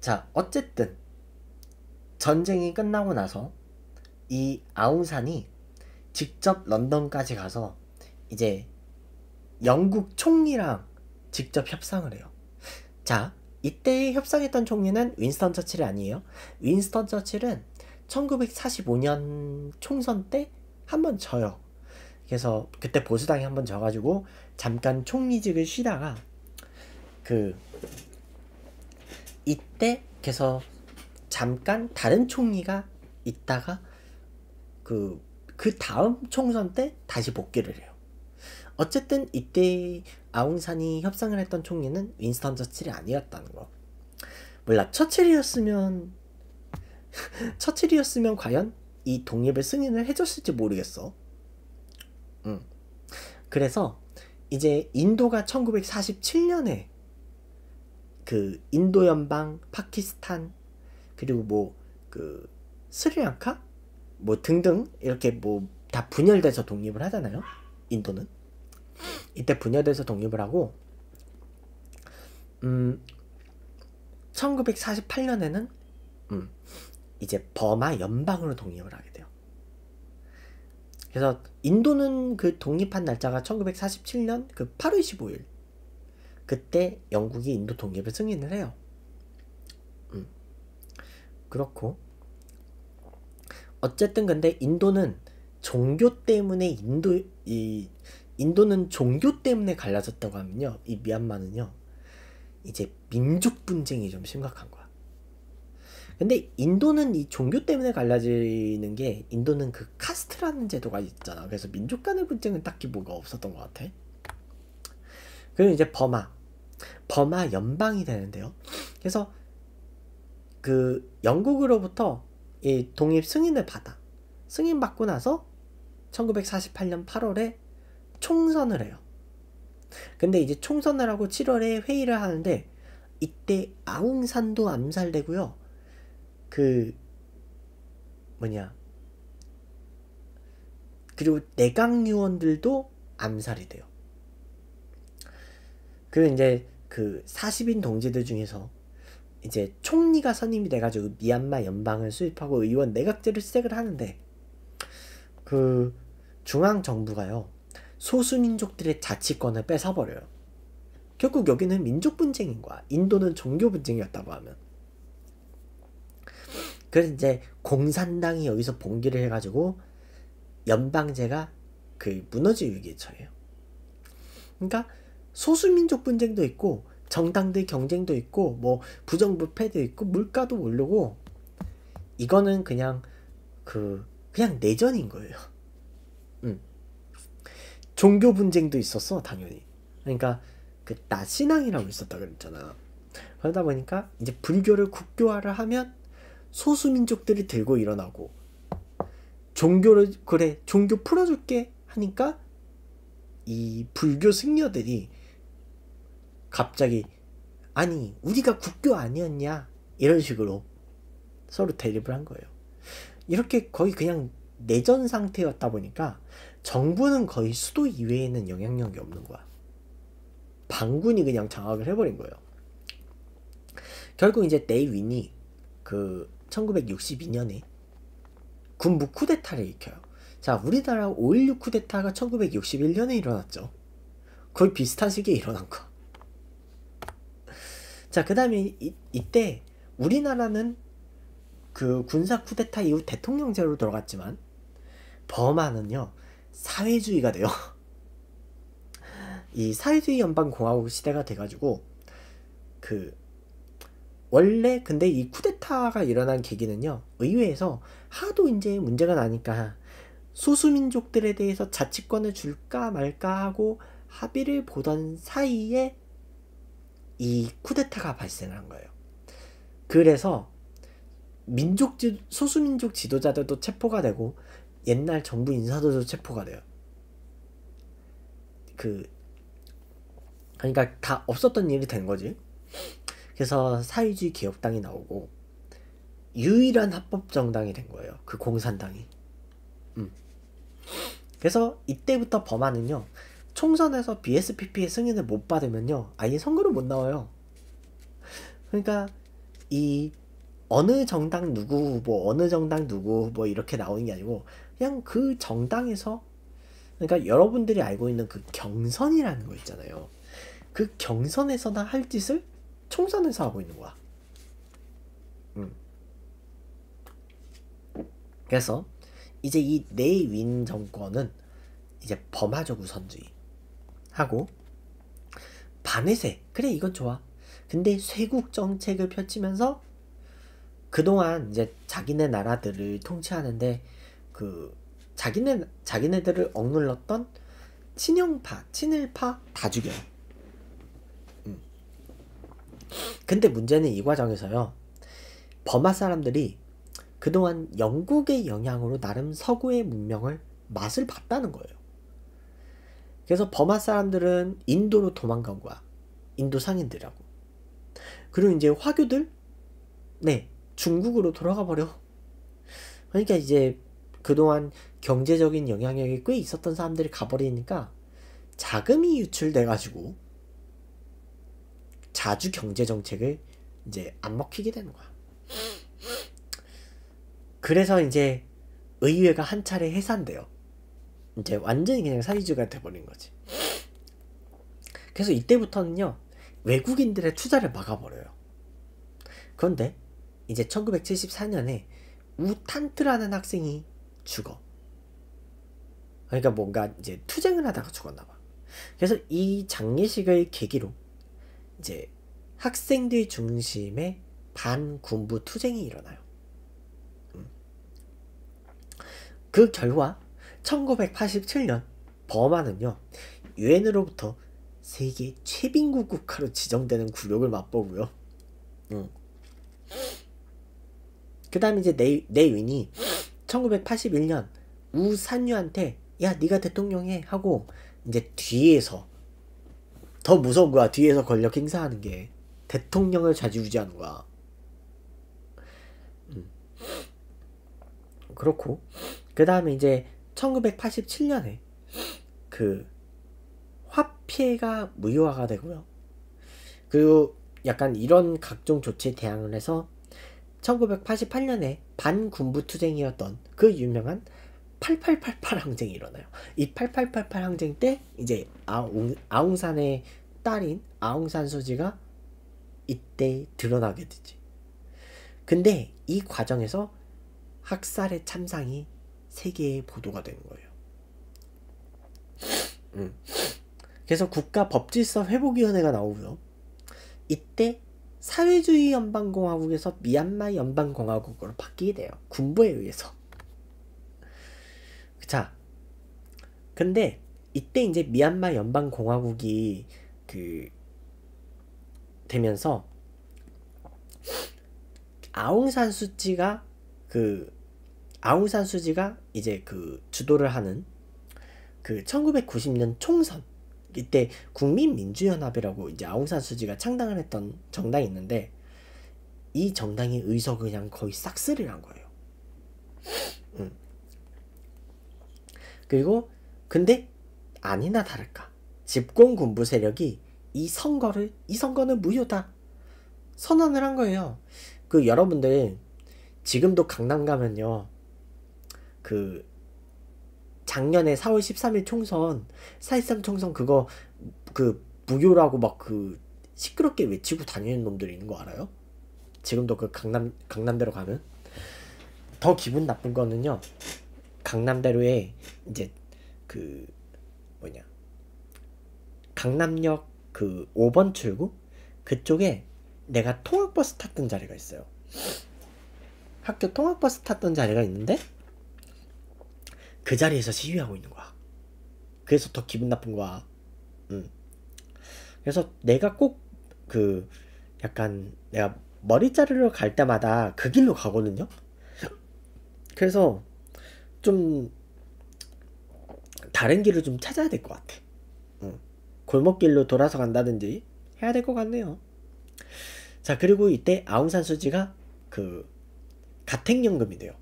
자, 어쨌든 전쟁이 끝나고 나서 이 아웅산이 직접 런던까지 가서 이제 영국 총리랑 직접 협상을 해요. 자, 이때 협상했던 총리는 윈스턴 처칠이 아니에요. 윈스턴 처칠은 1945년 총선 때 한 번 져요. 그래서 그때 보수당이 한 번 져가지고 잠깐 총리직을 쉬다가 그 이때 그래서 잠깐 다른 총리가 있다가 그그 그 다음 총선 때 다시 복귀를 해요. 어쨌든 이때 아웅산이 협상을 했던 총리는 윈스턴 처칠이 아니었다는 거. 몰라 처칠이었으면 <laughs> 처칠이었으면 과연 이 독립을 승인을 해줬을지 모르겠어. 음. 그래서 이제 인도가 1947년에 그 인도 연방, 파키스탄 그리고 뭐 그 스리랑카 뭐 등등 이렇게 뭐 다 분열돼서 독립을 하잖아요. 인도는 이때 분열돼서 독립을 하고 음 1948년에는 이제 버마 연방으로 독립을 하게 돼요. 그래서 인도는 그 독립한 날짜가 1947년 그 8월 15일. 그때 영국이 인도 독립을 승인을 해요. 음. 그렇고 어쨌든 근데 인도는 종교 때문에 인도 이 인도는 종교 때문에 갈라졌다고 하면요. 이 미얀마는요. 이제 민족 분쟁이 좀 심각한 거야. 근데 인도는 이 종교 때문에 갈라지는 게 인도는 그 카스트라는 제도가 있잖아. 그래서 민족 간의 분쟁은 딱히 뭐가 없었던 것 같아. 그리고 이제 버마. 버마 연방이 되는데요. 그래서 그 영국으로부터 이 독립 승인을 받아. 승인 받고 나서 1948년 8월에 총선을 해요. 근데 이제 총선을 하고 7월에 회의를 하는데 이때 아웅산도 암살되고요. 그 뭐냐 그리고 내각 요원들도 암살이 돼요. 그 이제 그 40인 동지들 중에서 이제 총리가 선임이 돼가지고 미얀마 연방을 수입하고 의원 내각제를 시작을 하는데 그 중앙 정부가요 소수 민족들의 자치권을 뺏어버려요. 결국 여기는 민족 분쟁인 거야. 인도는 종교 분쟁이었다고 하면. 그래서 이제 공산당이 여기서 봉기를 해가지고 연방제가 그 무너질 위기에 처해요. 그러니까 소수민족 분쟁도 있고 정당들 경쟁도 있고 뭐 부정부패도 있고 물가도 오르고 이거는 그냥 그 그냥 내전인 거예요. 음. 종교 분쟁도 있었어 당연히. 그러니까 그 나신앙이라고 있었다 그랬잖아. 그러다 보니까 이제 불교를 국교화를 하면 소수민족들이 들고 일어나고 종교를 그래 종교 풀어줄게 하니까 이 불교 승려들이 갑자기 아니 우리가 국교 아니었냐 이런 식으로 서로 대립을 한 거예요. 이렇게 거의 그냥 내전 상태였다 보니까 정부는 거의 수도 이외에는 영향력이 없는 거야. 반군이 그냥 장악을 해버린 거예요. 결국 이제 데이윈이 그 1962년에 군부 쿠데타를 일으켜요. 자, 우리나라 5.16 쿠데타가 1961년에 일어났죠. 거의 비슷한 시기에 일어난 거. 자, 그 다음에 이때 우리나라는 그 군사 쿠데타 이후 대통령제로 들어갔지만 버마는요, 사회주의가 돼요. <laughs> 이 사회주의 연방공화국 시대가 돼가지고 그 원래 근데 이 쿠데타가 일어난 계기는요 의회에서 하도 이제 문제가 나니까 소수민족들에 대해서 자치권을 줄까 말까 하고 합의를 보던 사이에 이 쿠데타가 발생한 거예요. 그래서 민족 지, 소수민족 지도자들도 체포가 되고 옛날 정부 인사들도 체포가 돼요. 그 그러니까 다 없었던 일이 된 거지. 그래서 사회주의 개혁당이 나오고 유일한 합법 정당이 된 거예요. 그 공산당이. 음. 그래서 이때부터 범안은요. 총선에서 BSPP의 승인을 못 받으면요. 아예 선거를 못 나와요. 그러니까 이 어느 정당 누구 후보, 어느 정당 누구 후보 이렇게 나오는 게 아니고 그냥 그 정당에서 그러니까 여러분들이 알고 있는 그 경선이라는 거 있잖아요. 그 경선에서나 할 짓을 총선해서 하고 있는 거야. 음. 그래서 이제 이 네윈 정권은 이제 범하적 우선주의 하고 반의세 그래 이건 좋아 근데 쇄국 정책을 펼치면서 그동안 이제 자기네 나라들을 통치하는데 그 자기네 자기네들을 억눌렀던 친영파 친일파 다 죽여요 근데 문제는 이 과정에서요. 버마 사람들이 그동안 영국의 영향으로 나름 서구의 문명을 맛을 봤다는 거예요. 그래서 버마 사람들은 인도로 도망간 거야. 인도 상인들하고. 그리고 이제 화교들? 네, 중국으로 돌아가 버려. 그러니까 이제 그동안 경제적인 영향력이 꽤 있었던 사람들이 가버리니까 자금이 유출돼가지고 자주 경제 정책을 이제 안 먹히게 되는 거야. 그래서 이제 의회가 한 차례 해산돼요. 이제 완전히 그냥 사회주의가 돼버린 거지. 그래서 이때부터는요 외국인들의 투자를 막아버려요. 그런데 이제 1974년에 우탄트라는 학생이 죽어. 그러니까 뭔가 이제 투쟁을 하다가 죽었나 봐. 그래서 이 장례식을 계기로 이제 학생들 중심의 반군부 투쟁이 일어나요. 음. 그 결과 1987년 버마는요 유엔으로부터 세계 최빈국 국가로 지정되는 굴욕을 맛보고요. 음. 그다음 이제 네, 네윈이 1981년 우산유한테 야 네가 대통령해 하고 이제 뒤에서 더 무서운 거야. 뒤에서 권력 행사하는 게. 대통령을 좌지우지하는 거야. 음. 그렇고 그 다음에 이제 1987년에 그 화폐가 무효화가 되고요. 그리고 약간 이런 각종 조치에 대항을 해서 1988년에 반군부투쟁이었던 그 유명한 8888 항쟁이 일어나요. 이 8888 항쟁 때 이제 아웅, 아웅산의 딸인 아웅산 수지가 이때 드러나게 되지. 근데 이 과정에서 학살의 참상이 세계에 보도가 되는 거예요. 음. 그래서 국가 법질서 회복위원회가 나오고요. 이때 사회주의 연방공화국에서 미얀마 연방공화국으로 바뀌게 돼요. 군부에 의해서. 자, 근데 이때 이제 미얀마 연방공화국이 그 되면서 아웅산 수지가 그 아웅산 수지가 이제 그 주도를 하는 그 1990년 총선 이때 국민민주연합이라고 이제 아웅산 수지가 창당을 했던 정당이 있는데 이 정당의 의석을 그냥 거의 싹쓸이를 한 거예요. 그리고 근데 아니나 다를까 집권 군부 세력이 이 선거를 이 선거는 무효다 선언을 한 거예요. 그 여러분들 지금도 강남 가면요. 그 작년에 4월 13일 총선 4.13 총선 그거 그 무효라고 막 그 시끄럽게 외치고 다니는 놈들이 있는 거 알아요? 지금도 그 강남 강남대로 가면 더 기분 나쁜 거는요. 강남대로에 이제 그 뭐냐 강남역 그 5번 출구 그쪽에 내가 통학버스 탔던 자리가 있어요. 학교 통학버스 탔던 자리가 있는데 그 자리에서 시위하고 있는 거야. 그래서 더 기분 나쁜 거야. 음. 그래서 내가 꼭 그 약간 내가 머리 자르러 갈 때마다 그 길로 가거든요. 그래서 좀 다른 길을 좀 찾아야 될 것 같아. 응. 어. 골목길로 돌아서 간다든지 해야 될 것 같네요. 자 그리고 이때 아웅산 수지가 그 가택연금이 돼요.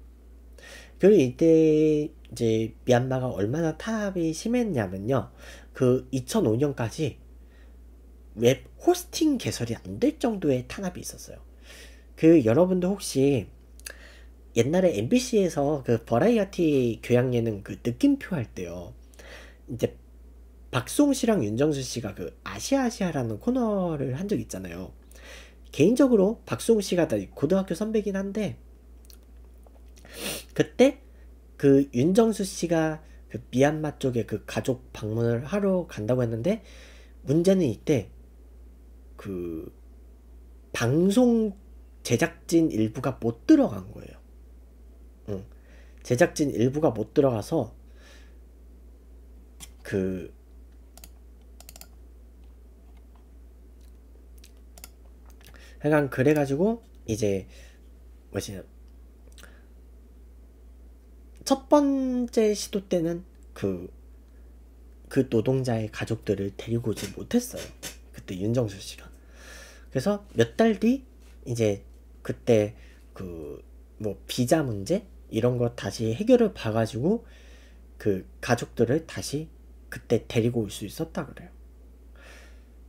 그리고 이때 이제 미얀마가 얼마나 타압이 심했냐면요. 그 2005년까지 웹 호스팅 개설이 안 될 정도의 탄압이 있었어요. 그 여러분도 혹시 옛날에 MBC에서 그 버라이어티 교양 예능 그 느낌표 할 때요. 이제 박송 씨랑 윤정수 씨가 그 아시아시아라는 코너를 한 적 있잖아요. 개인적으로 박송 씨가 다 고등학교 선배긴 한데 그때 그 윤정수 씨가 그 미얀마 쪽에 그 가족 방문을 하러 간다고 했는데 문제는 이때 그 방송 제작진 일부가 못 들어간 거예요. 응. 제작진 일부가 못 들어가서 그해간 그래가지고 이제 뭐지 첫 번째 시도 때는 그그 그 노동자의 가족들을 데리고 오지 못했어요. 그때 윤정수 씨가 그래서 몇 달 뒤 이제 그때 그 뭐 비자 문제 이런 거 다시 해결을 봐가지고 그 가족들을 다시 그때 데리고 올 수 있었다 그래요.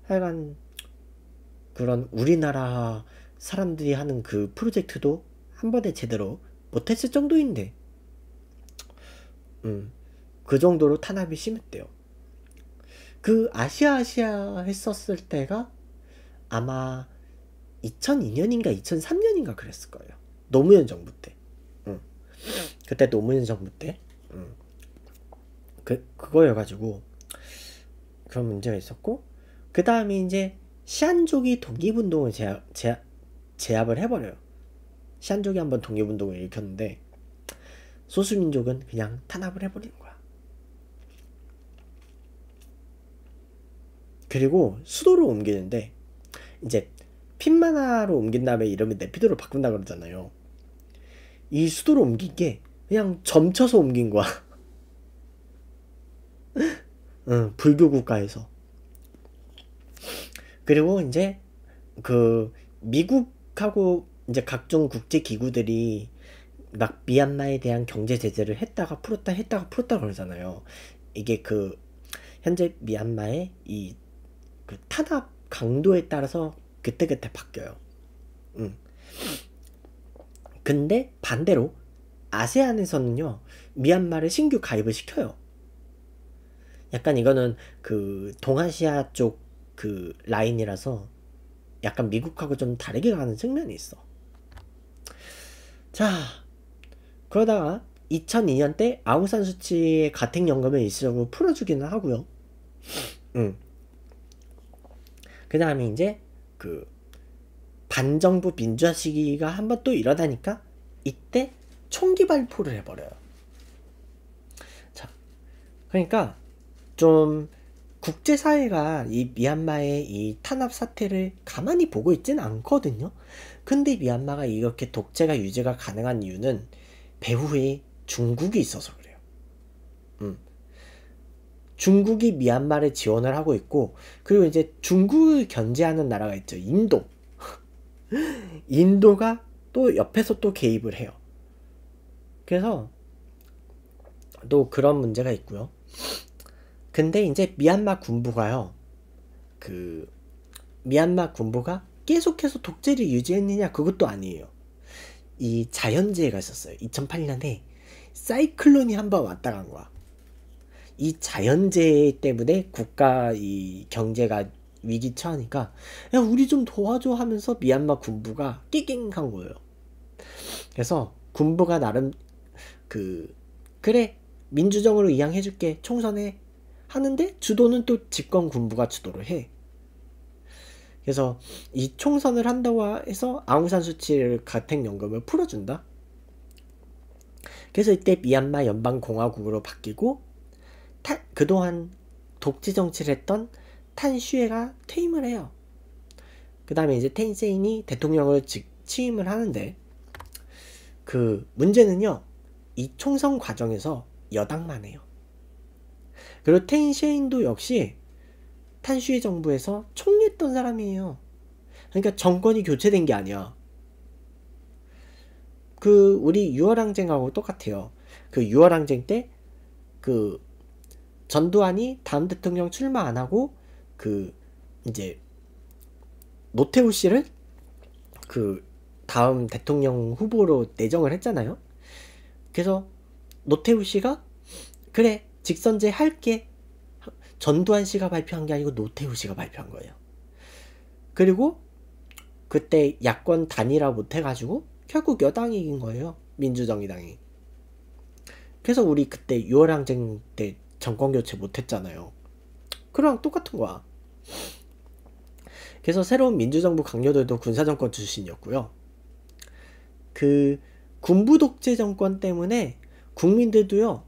하여간 그런 우리나라 사람들이 하는 그 프로젝트도 한 번에 제대로 못했을 정도인데 음, 그 정도로 탄압이 심했대요. 그 아시아 아시아 했었을 때가 아마 2002년인가 2003년인가 그랬을 거예요. 노무현 정부 때. 그때 노무현 정부 때 음. 그, 그거여가지고 그런 문제가 있었고 그 다음에 이제 시안족이 독립운동을 제압, 제압, 제압을 해버려요 시안족이 한번 독립운동을 일으켰는데 소수민족은 그냥 탄압을 해버리는 거야 그리고 수도를 옮기는데 이제 핀마나로 옮긴 다음에 이름을 네피도로 바꾼다 그러잖아요 이수도를 옮긴 게 그냥 점쳐서 옮긴 거야. <laughs> 응, 불교 국가에서. 그리고 이제 그 미국하고 이제 각종 국제 기구들이 막 미얀마에 대한 경제 제재를 했다가 풀었다 했다가 풀었다 그러잖아요. 이게 그 현재 미얀마의 이그 탄압 강도에 따라서 그때그때 바뀌어요. 음. 근데 반대로 아세안에서는요, 미얀마를 신규 가입을 시켜요. 약간 이거는 그 동아시아 쪽 그 라인이라서 약간 미국하고 좀 다르게 가는 측면이 있어. 자, 그러다가 2002년 때아우산 수치의 가택연금을 일시적으로 풀어주기는 하고요. 음. 그 다음에 이제 그 반정부 민주화 시기가 한 번 또 일어나니까 이때 총기 발포를 해버려요. 자, 그러니까 좀 국제사회가 이 미얀마의 이 탄압 사태를 가만히 보고 있지는 않거든요. 근데 미얀마가 이렇게 독재가 유지가 가능한 이유는 배후에 중국이 있어서 그래요. 음. 중국이 미얀마를 지원을 하고 있고 그리고 이제 중국을 견제하는 나라가 있죠. 인도. <laughs> 인도가 또 옆에서 또 개입을 해요. 그래서 또 그런 문제가 있고요. 근데 이제 미얀마 군부가요. 그 미얀마 군부가 계속해서 독재를 유지했느냐 그것도 아니에요. 이 자연재해가 있었어요. 2008년에 사이클론이 한 번 왔다 간 거야. 이 자연재해 때문에 국가 이 경제가 위기 처하니까 야 우리 좀 도와줘 하면서 미얀마 군부가 끼깅한 거예요. 그래서 군부가 나름 그 그래 민주정으로 이양해줄게 총선에 하는데 주도는 또 집권 군부가 주도를 해. 그래서 이 총선을 한다고 해서 아웅산 수치를 가택연금을 풀어준다. 그래서 이때 미얀마 연방공화국으로 바뀌고 타, 그동안 독재 정치를 했던 탄슈에가 퇴임을 해요. 그 다음에 이제 텐세인이 대통령을 직, 취임을 하는데 그 문제는요. 이 총선 과정에서 여당만 해요. 그리고 텐셰인도 역시 탄슈이 정부에서 총리했던 사람이에요. 그러니까 정권이 교체된 게 아니야. 그 우리 유월 항쟁하고 똑같아요. 그유월 항쟁 때 그 전두환이 다음 대통령 출마 안 하고 그 이제 노태우 씨를 그 다음 대통령 후보로 내정을 했잖아요. 그래서 노태우 씨가 그래 직선제 할게 전두환 씨가 발표한 게 아니고 노태우 씨가 발표한 거예요. 그리고 그때 야권 단일화 못해가지고 결국 여당이 이긴 거예요. 민주정의당이. 그래서 우리 그때 6월 항쟁 때 정권 교체 못했잖아요. 그랑 똑같은 거야. 그래서 새로운 민주정부 강요들도 군사정권 출신이었고요. 그 군부 독재 정권 때문에 국민들도요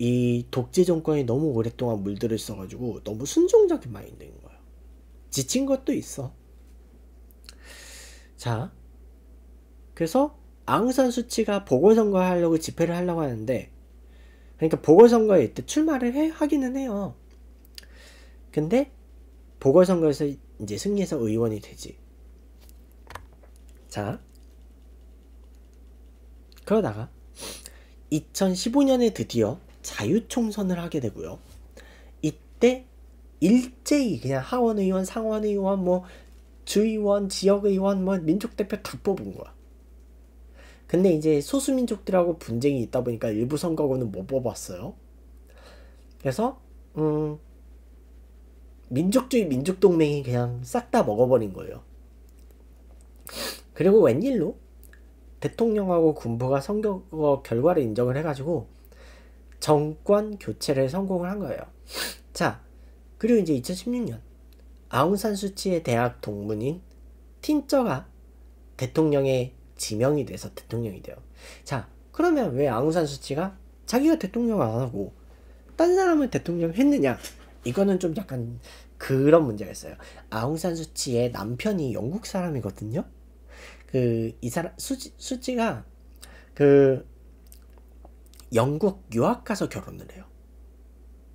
이 독재 정권이 너무 오랫동안 물들을 써가지고 너무 순종적인 마인드인 거예요. 지친 것도 있어. 자, 그래서 앙산 수치가 보궐선거 하려고 집회를 하려고 하는데, 그러니까 보궐선거에 이때 출마를 해, 하기는 해요. 근데 보궐선거에서 이제 승리해서 의원이 되지. 자, 그러다가 2015년에 드디어 자유총선을 하게 되고요. 이때 일제히 그냥 하원의원, 상원의원, 뭐 주의원, 지역의원, 뭐 민족대표 다 뽑은 거야. 근데 이제 소수민족들하고 분쟁이 있다 보니까 일부 선거구는 못 뽑았어요. 그래서 음, 민족주의 민족동맹이 그냥 싹 다 먹어버린 거예요. 그리고 웬일로 대통령하고 군부가 선거 결과를 인정을 해가지고 정권 교체를 성공을 한 거예요. 자, 그리고 이제 2016년 아웅산 수치의 대학 동문인 틴저가 대통령에 지명이 돼서 대통령이 돼요. 자, 그러면 왜 아웅산 수치가 자기가 대통령 안 하고 딴 사람을 대통령 했느냐? 이거는 좀 약간 그런 문제가 있어요. 아웅산 수치의 남편이 영국 사람이거든요. 그이 사람 수지 수지가 그 영국 유학 가서 결혼을 해요.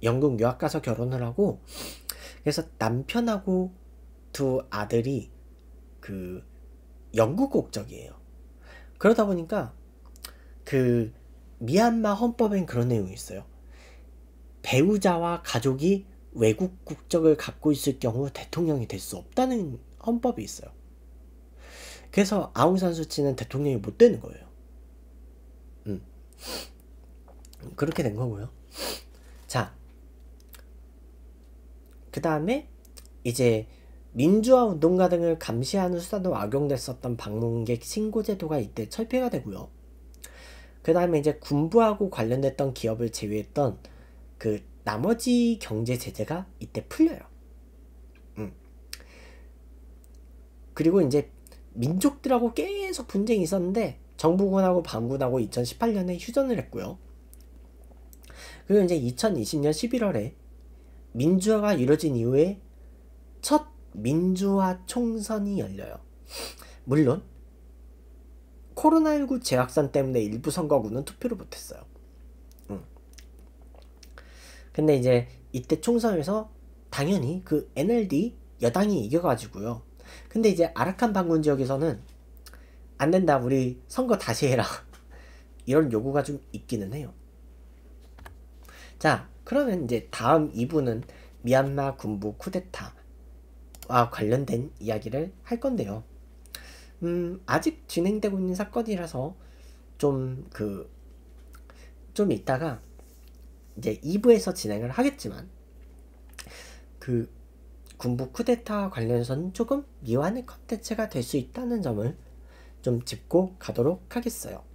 영국 유학 가서 결혼을 하고 그래서 남편하고 두 아들이 그 영국 국적이에요. 그러다 보니까 그 미얀마 헌법엔 그런 내용이 있어요. 배우자와 가족이 외국 국적을 갖고 있을 경우 대통령이 될 수 없다는 헌법이 있어요. 그래서 아웅산 수치는 대통령이 못 되는 거예요. 음. 그렇게 된 거고요. 자, 그 다음에 이제 민주화 운동가 등을 감시하는 수단으로 악용됐었던 방문객 신고 제도가 이때 철폐가 되고요. 그 다음에 이제 군부하고 관련됐던 기업을 제외했던 그 나머지 경제 제재가 이때 풀려요. 음. 그리고 이제 민족들하고 계속 분쟁이 있었는데 정부군하고 반군하고 2018년에 휴전을 했고요. 그리고 이제 2020년 11월에 민주화가 이뤄진 이후에 첫 민주화 총선이 열려요. 물론 코로나19 재확산 때문에 일부 선거구는 투표를 못했어요. 음. 근데 이제 이때 총선에서 당연히 그 NLD 여당이 이겨가지고요. 근데 이제 아라칸 반군 지역에서는 안 된다, 우리 선거 다시 해라. <laughs> 이런 요구가 좀 있기는 해요. 자, 그러면 이제 다음 2부는 미얀마 군부 쿠데타와 관련된 이야기를 할 건데요. 음, 아직 진행되고 있는 사건이라서 좀 그, 좀 이따가 이제 2부에서 진행을 하겠지만, 그 군부 쿠데타 관련해서는 조금 미완의 컨텐츠가 될 수 있다는 점을 좀 짚고 가도록 하겠어요.